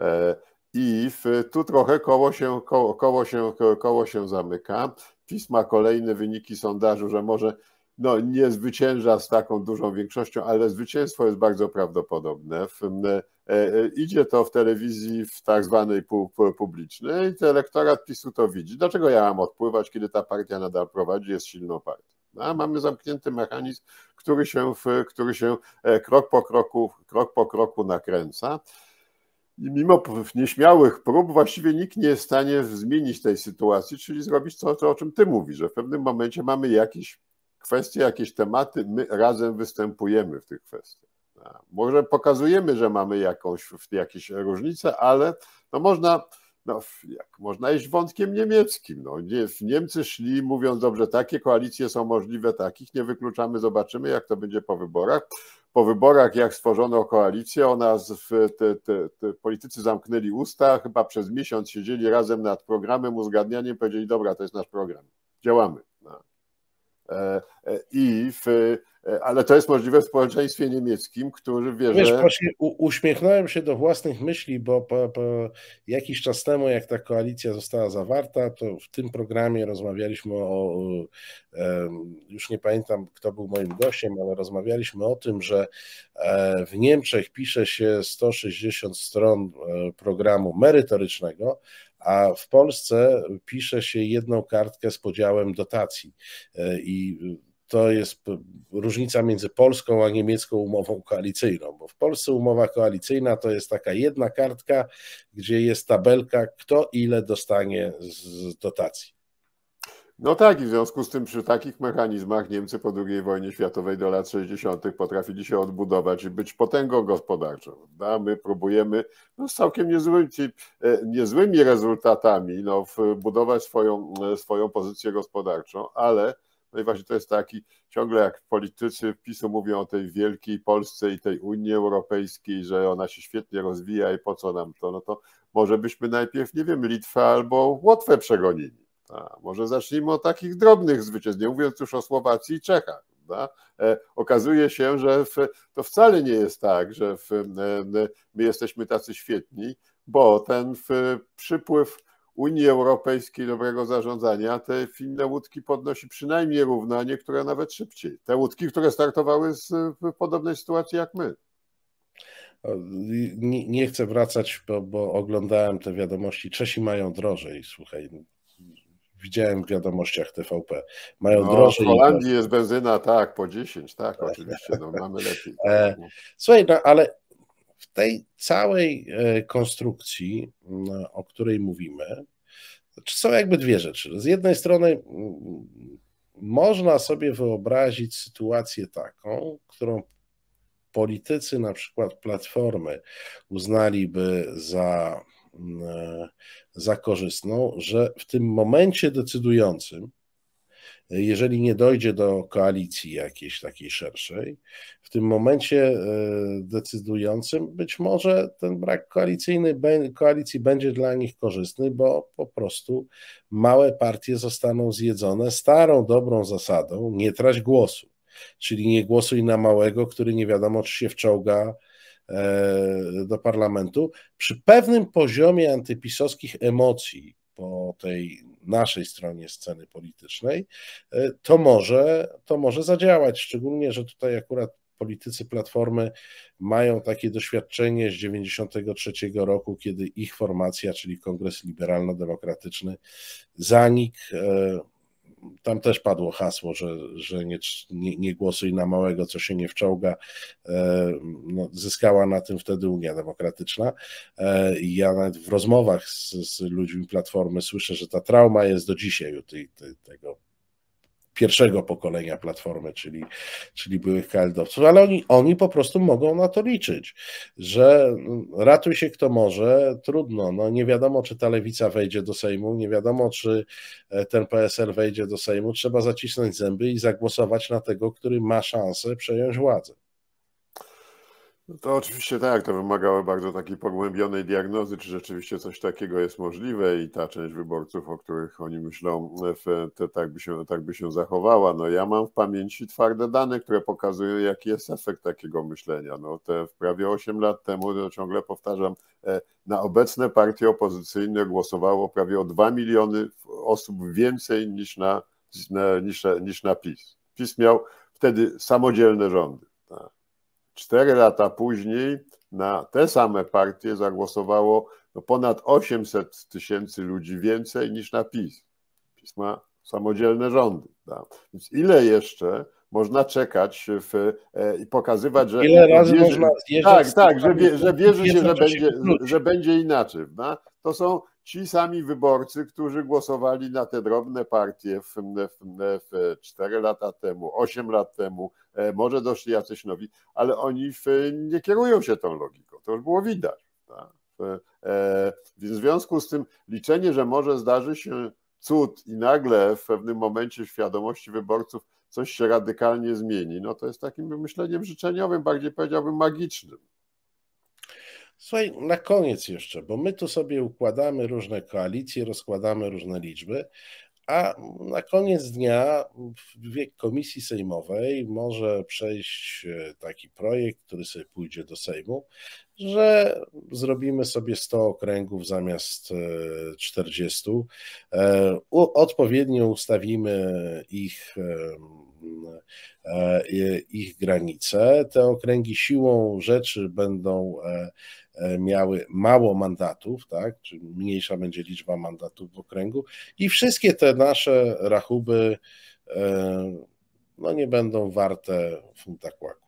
E, i w, tu trochę koło się, koło, koło, się, koło się zamyka. Pisma ma kolejne wyniki sondażu, że może no, nie zwycięża z taką dużą większością, ale zwycięstwo jest bardzo prawdopodobne. W, e, e, idzie to w telewizji w tak zwanej publicznej i elektorat PiSu to widzi. Dlaczego ja mam odpływać, kiedy ta partia nadal prowadzi, jest silną partią? No, a mamy zamknięty mechanizm, który się, który się e, krok, po kroku, krok po kroku nakręca. I mimo nieśmiałych prób właściwie nikt nie jest w stanie zmienić tej sytuacji, czyli zrobić to, to, o czym ty mówisz, że w pewnym momencie mamy jakieś kwestie, jakieś tematy, my razem występujemy w tych kwestiach. Może pokazujemy, że mamy jakąś, jakieś różnice, ale no można, no jak, można iść wątkiem niemieckim. No. Niemcy szli mówiąc, dobrze, takie koalicje są możliwe, takich nie wykluczamy, zobaczymy jak to będzie po wyborach po wyborach, jak stworzono koalicję, ona z, te, te, te politycy zamknęli usta, chyba przez miesiąc siedzieli razem nad programem, uzgadnianiem, powiedzieli, dobra, to jest nasz program, działamy. No. E, e, I w, E, ale to jest możliwe w społeczeństwie niemieckim, który wie, Wiesz, że... Właśnie uśmiechnąłem się do własnych myśli, bo po, po jakiś czas temu, jak ta koalicja została zawarta, to w tym programie rozmawialiśmy o... Już nie pamiętam, kto był moim gościem, ale rozmawialiśmy o tym, że e, w Niemczech pisze się 160 stron e, programu merytorycznego, a w Polsce pisze się jedną kartkę z podziałem dotacji. I to jest różnica między polską a niemiecką umową koalicyjną, bo w Polsce umowa koalicyjna to jest taka jedna kartka, gdzie jest tabelka, kto ile dostanie z dotacji. No tak, i w związku z tym przy takich mechanizmach Niemcy po II wojnie światowej do lat 60. potrafili się odbudować i być potęgą gospodarczą. Prawda? My próbujemy no, z całkiem niezłymi, e, niezłymi rezultatami no, budować swoją, e, swoją pozycję gospodarczą, ale no i właśnie to jest taki, ciągle jak politycy PiSu mówią o tej wielkiej Polsce i tej Unii Europejskiej, że ona się świetnie rozwija i po co nam to, no to może byśmy najpierw, nie wiem, Litwę albo Łotwę przegonili. A może zacznijmy od takich drobnych zwycięstw, nie mówiąc już o Słowacji i Czechach. E, okazuje się, że w, to wcale nie jest tak, że w, e, my jesteśmy tacy świetni, bo ten w, przypływ Unii Europejskiej dobrego zarządzania te inne łódki podnosi przynajmniej równo, a niektóre nawet szybciej. Te łódki, które startowały z, w podobnej sytuacji jak my. Nie, nie chcę wracać, bo, bo, oglądałem te wiadomości. Czesi mają drożej, słuchaj. Widziałem w wiadomościach TVP. Mają no, drożej. W Holandii jest benzyna, tak, po 10, tak, oczywiście. No, mamy lepiej. E, słuchaj, no, ale w tej całej e, konstrukcji, o której mówimy, są jakby dwie rzeczy. Z jednej strony mm, można sobie wyobrazić sytuację taką, którą politycy na przykład Platformy uznaliby za, mm, e, za korzystną, że w tym momencie decydującym jeżeli nie dojdzie do koalicji jakiejś takiej szerszej, w tym momencie e, decydującym być może ten brak koalicyjny, koalicji będzie dla nich korzystny, bo po prostu małe partie zostaną zjedzone starą, dobrą zasadą nie trać głosu. Czyli nie głosuj na małego, który nie wiadomo, czy się wczołga e, do parlamentu. Przy pewnym poziomie antypisowskich emocji, po tej naszej stronie sceny politycznej, e, to może, to może zadziałać. Szczególnie, że tutaj akurat politycy Platformy mają takie doświadczenie z 1993 roku, kiedy ich formacja, czyli Kongres Liberalno-Demokratyczny, zanik e, tam też padło hasło, że, że nie, nie, nie głosuj na małego, co się nie wczołga. E, no, zyskała na tym wtedy Unia Demokratyczna. E, ja nawet w rozmowach z, z ludźmi Platformy słyszę, że ta trauma jest do dzisiaj u tej, tej, tego pierwszego pokolenia Platformy, czyli, czyli byłych KLD-owców, ale oni, oni po prostu mogą na to liczyć, że mm, ratuj się kto może, trudno, no nie wiadomo czy ta lewica wejdzie do Sejmu, nie wiadomo czy e, ten PSL wejdzie do Sejmu, trzeba zacisnąć zęby i zagłosować na tego, który ma szansę przejąć władzę. No to oczywiście tak, to wymagało bardzo takiej pogłębionej diagnozy, czy rzeczywiście coś takiego jest możliwe i ta część wyborców, o których oni myślą, to tak by się, tak by się zachowała. No ja mam w pamięci twarde dane, które pokazują, jaki jest efekt takiego myślenia. No te prawie 8 lat temu, to no ciągle powtarzam, e, na obecne partie opozycyjne głosowało prawie o 2 miliony osób więcej niż na, niż, niż na PiS. PiS miał wtedy samodzielne rządy Cztery lata później na te same partie zagłosowało no ponad 800 tysięcy ludzi więcej niż na PiS. PiS ma samodzielne rządy. Więc ile jeszcze można czekać w, e, i pokazywać, że. Ile razy wierzy, można Tak, tak, że, wie, że wierzy się, że będzie, że będzie inaczej. To są ci sami wyborcy, którzy głosowali na te drobne partie w, w, w 4 lata temu, 8 lat temu, e, może doszli jacyś nowi, ale oni w, nie kierują się tą logiką. To już było widać. Tak? E, e, więc w związku z tym liczenie, że może zdarzy się cud i nagle w pewnym momencie w świadomości wyborców coś się radykalnie zmieni, no to jest takim myśleniem życzeniowym, bardziej powiedziałbym magicznym. Słuchaj, na koniec jeszcze, bo my tu sobie układamy różne koalicje, rozkładamy różne liczby, a na koniec dnia w komisji sejmowej może przejść e, taki projekt, który sobie pójdzie do Sejmu, że zrobimy sobie 100 okręgów zamiast 40. E, e, odpowiednio ustawimy ich E, e, ich granice. Te okręgi siłą rzeczy będą e, miały mało mandatów, tak? Czyli mniejsza będzie liczba mandatów w okręgu i wszystkie te nasze rachuby no nie będą warte funta kłaku.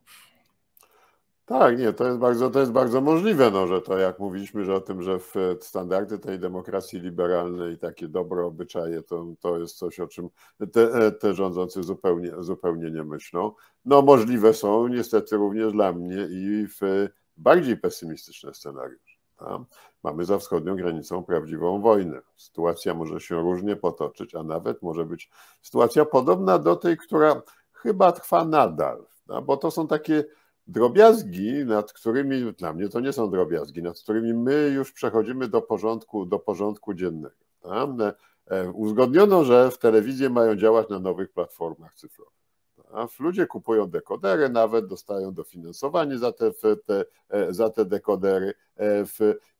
Tak, nie, to jest bardzo, to jest bardzo możliwe, no, że to jak mówiliśmy, że o tym, że w e, standardy tej demokracji liberalnej takie dobre obyczaje, to, to jest coś, o czym te, e, te rządzący zupełnie, zupełnie nie myślą. No możliwe są niestety również dla mnie i w e, bardziej pesymistyczne scenariusze. Tak? mamy za wschodnią granicą prawdziwą wojnę. Sytuacja może się różnie potoczyć, a nawet może być sytuacja podobna do tej, która chyba trwa nadal, tak? bo to są takie drobiazgi, nad którymi, dla mnie to nie są drobiazgi, nad którymi my już przechodzimy do porządku, do porządku dziennego. Tak? Uzgodniono, że w telewizji mają działać na nowych platformach cyfrowych. Ludzie kupują dekodery, nawet dostają dofinansowanie za te, te e, za te dekodery. E,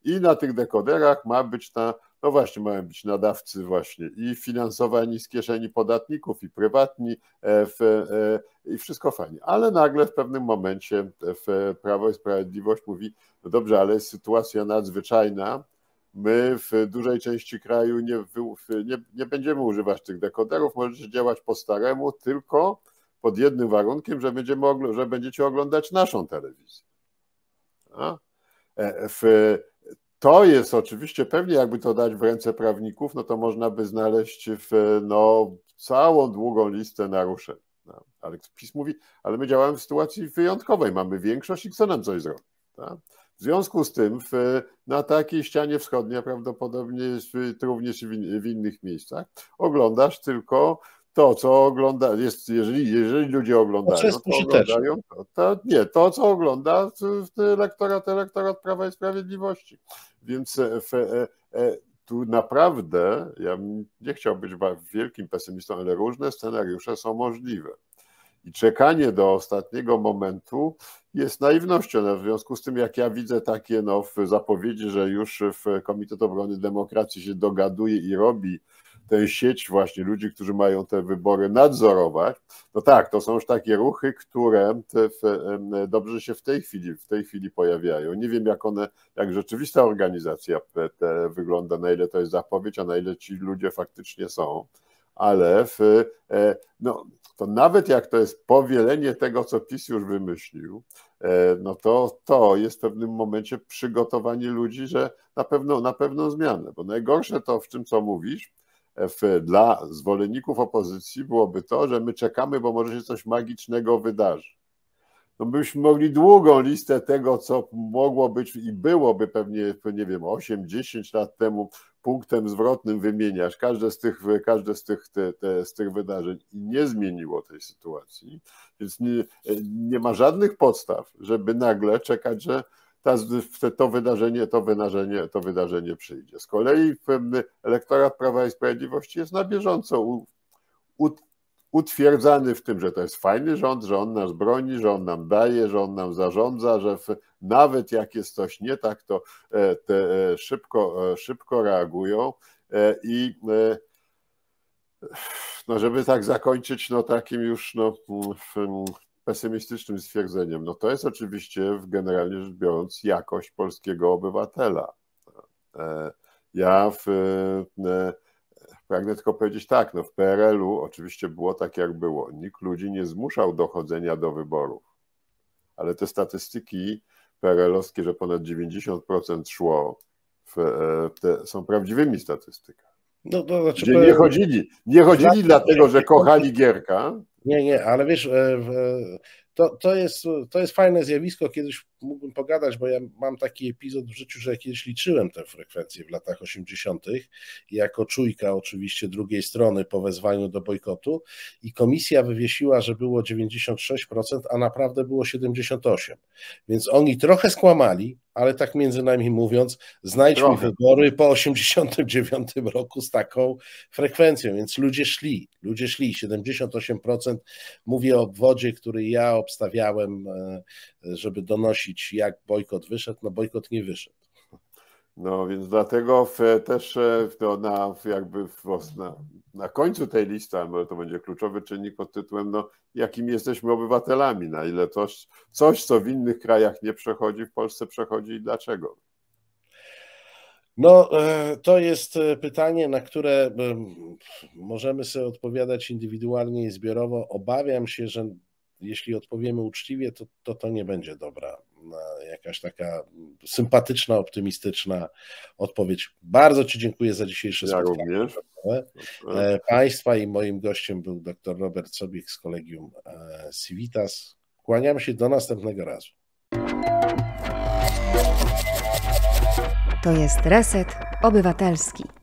I na tych dekoderach ma być ta no właśnie, mają być nadawcy właśnie i finansowani z kieszeni podatników i prywatni e, w, e, i wszystko fajnie. Ale nagle w pewnym momencie e, w Prawo i Sprawiedliwość mówi, no dobrze, ale jest sytuacja nadzwyczajna, my w dużej części kraju nie, nie, nie będziemy używać tych dekoderów, możecie działać po staremu, tylko pod jednym warunkiem, że, będziemy, że będziecie oglądać naszą telewizję. A? W, to jest oczywiście pewnie, jakby to dać w ręce prawników, no to można by znaleźć w, no, całą długą listę naruszeń. No, ale PiS mówi, ale my działamy w sytuacji wyjątkowej, mamy większość i chce nam coś zrobić. Tak? W związku z tym w, na takiej ścianie wschodniej, prawdopodobnie w, również w, in, w innych miejscach, oglądasz tylko to, co ogląda, jest, jeżeli, jeżeli ludzie oglądają, to, oglądają to, to, nie, to, co ogląda elektorat, elektorat Prawa i Sprawiedliwości. Więc e, e, e, tu naprawdę, ja nie chciał być wielkim pesymistą, ale różne scenariusze są możliwe. I czekanie do ostatniego momentu jest naiwnością. No, w związku z tym, jak ja widzę takie no, zapowiedzi, że już w Komitet Obrony Demokracji się dogaduje i robi tę sieć właśnie ludzi, którzy mają te wybory nadzorować, no tak, to są już takie ruchy, które dobrze się w tej chwili, w tej chwili pojawiają. Nie wiem, jak one, jak rzeczywista organizacja e, wygląda, na ile to jest zapowiedź, a na ile ci ludzie faktycznie są ale w, e, no, to nawet jak to jest powielenie tego, co PiS już wymyślił, e, no to to jest w pewnym momencie przygotowanie ludzi, że na pewno na pewną zmianę, bo najgorsze to, w czym co mówisz, w, dla zwolenników opozycji byłoby to, że my czekamy, bo może się coś magicznego wydarzy. No byśmy mogli długą listę tego, co mogło być i byłoby pewnie, nie wiem, 8-10 lat temu punktem zwrotnym wymieniać. każde z tych, każde z tych, te, te, z tych wydarzeń i nie zmieniło tej sytuacji. Więc nie, nie ma żadnych podstaw, żeby nagle czekać, że ta, to wydarzenie, to wydarzenie, to wydarzenie przyjdzie. Z kolei elektorat Prawa i Sprawiedliwości jest na bieżąco utwierdzany w tym, że to jest fajny rząd, że on nas broni, że on nam daje, że on nam zarządza, że w, nawet jak jest coś nie tak, to e, te, e, szybko, e, szybko reagują i no żeby tak zakończyć no takim już no, pesymistycznym stwierdzeniem. No to jest oczywiście, w generalnie rzecz biorąc, jakość polskiego obywatela. E, ja w, e, e, pragnę tylko powiedzieć tak, no w PRL-u oczywiście było tak, jak było. Nikt ludzi nie zmuszał do chodzenia do wyborów, ale te statystyki PRL-owskie, że ponad 90% szło, w, te, są prawdziwymi statystykami. No, to znaczy, nie chodzili, nie chodzili znaczy, dlatego, że kochali Gierka, nie, nie, ale wiesz, e, e, to, to, jest, to jest fajne zjawisko. Kiedyś mógłbym pogadać, bo ja mam taki epizod w życiu, że kiedyś liczyłem tę frekwencję w latach 80. jako czujka oczywiście drugiej strony po wezwaniu do bojkotu i komisja wywiesiła, że było 96%, a naprawdę było 78%. Więc oni trochę skłamali, ale tak między nami mówiąc, znajdźmy Trochę. wybory po 89 roku z taką frekwencją, więc ludzie szli, ludzie szli, 78%, mówię o obwodzie, który ja obstawiałem, e, żeby donosić jak bojkot wyszedł, no bojkot nie wyszedł. No więc dlatego w, e, też e, to na, jakby w, na, na końcu tej listy, może to będzie kluczowy czynnik pod tytułem, no, jakimi jesteśmy obywatelami, na ile coś, coś, co w innych krajach nie przechodzi, w Polsce przechodzi i dlaczego. No, e, to jest pytanie, na które możemy sobie odpowiadać indywidualnie i zbiorowo. Obawiam się, że jeśli odpowiemy uczciwie, to to, to nie będzie dobra no, jakaś taka sympatyczna, optymistyczna odpowiedź. Bardzo Ci dziękuję za dzisiejsze ja spotkanie. Również. E, państwa i moim gościem był dr Robert Sobiech z kolegium e, Civitas. Kłaniam się do następnego razu. To jest Reset Obywatelski.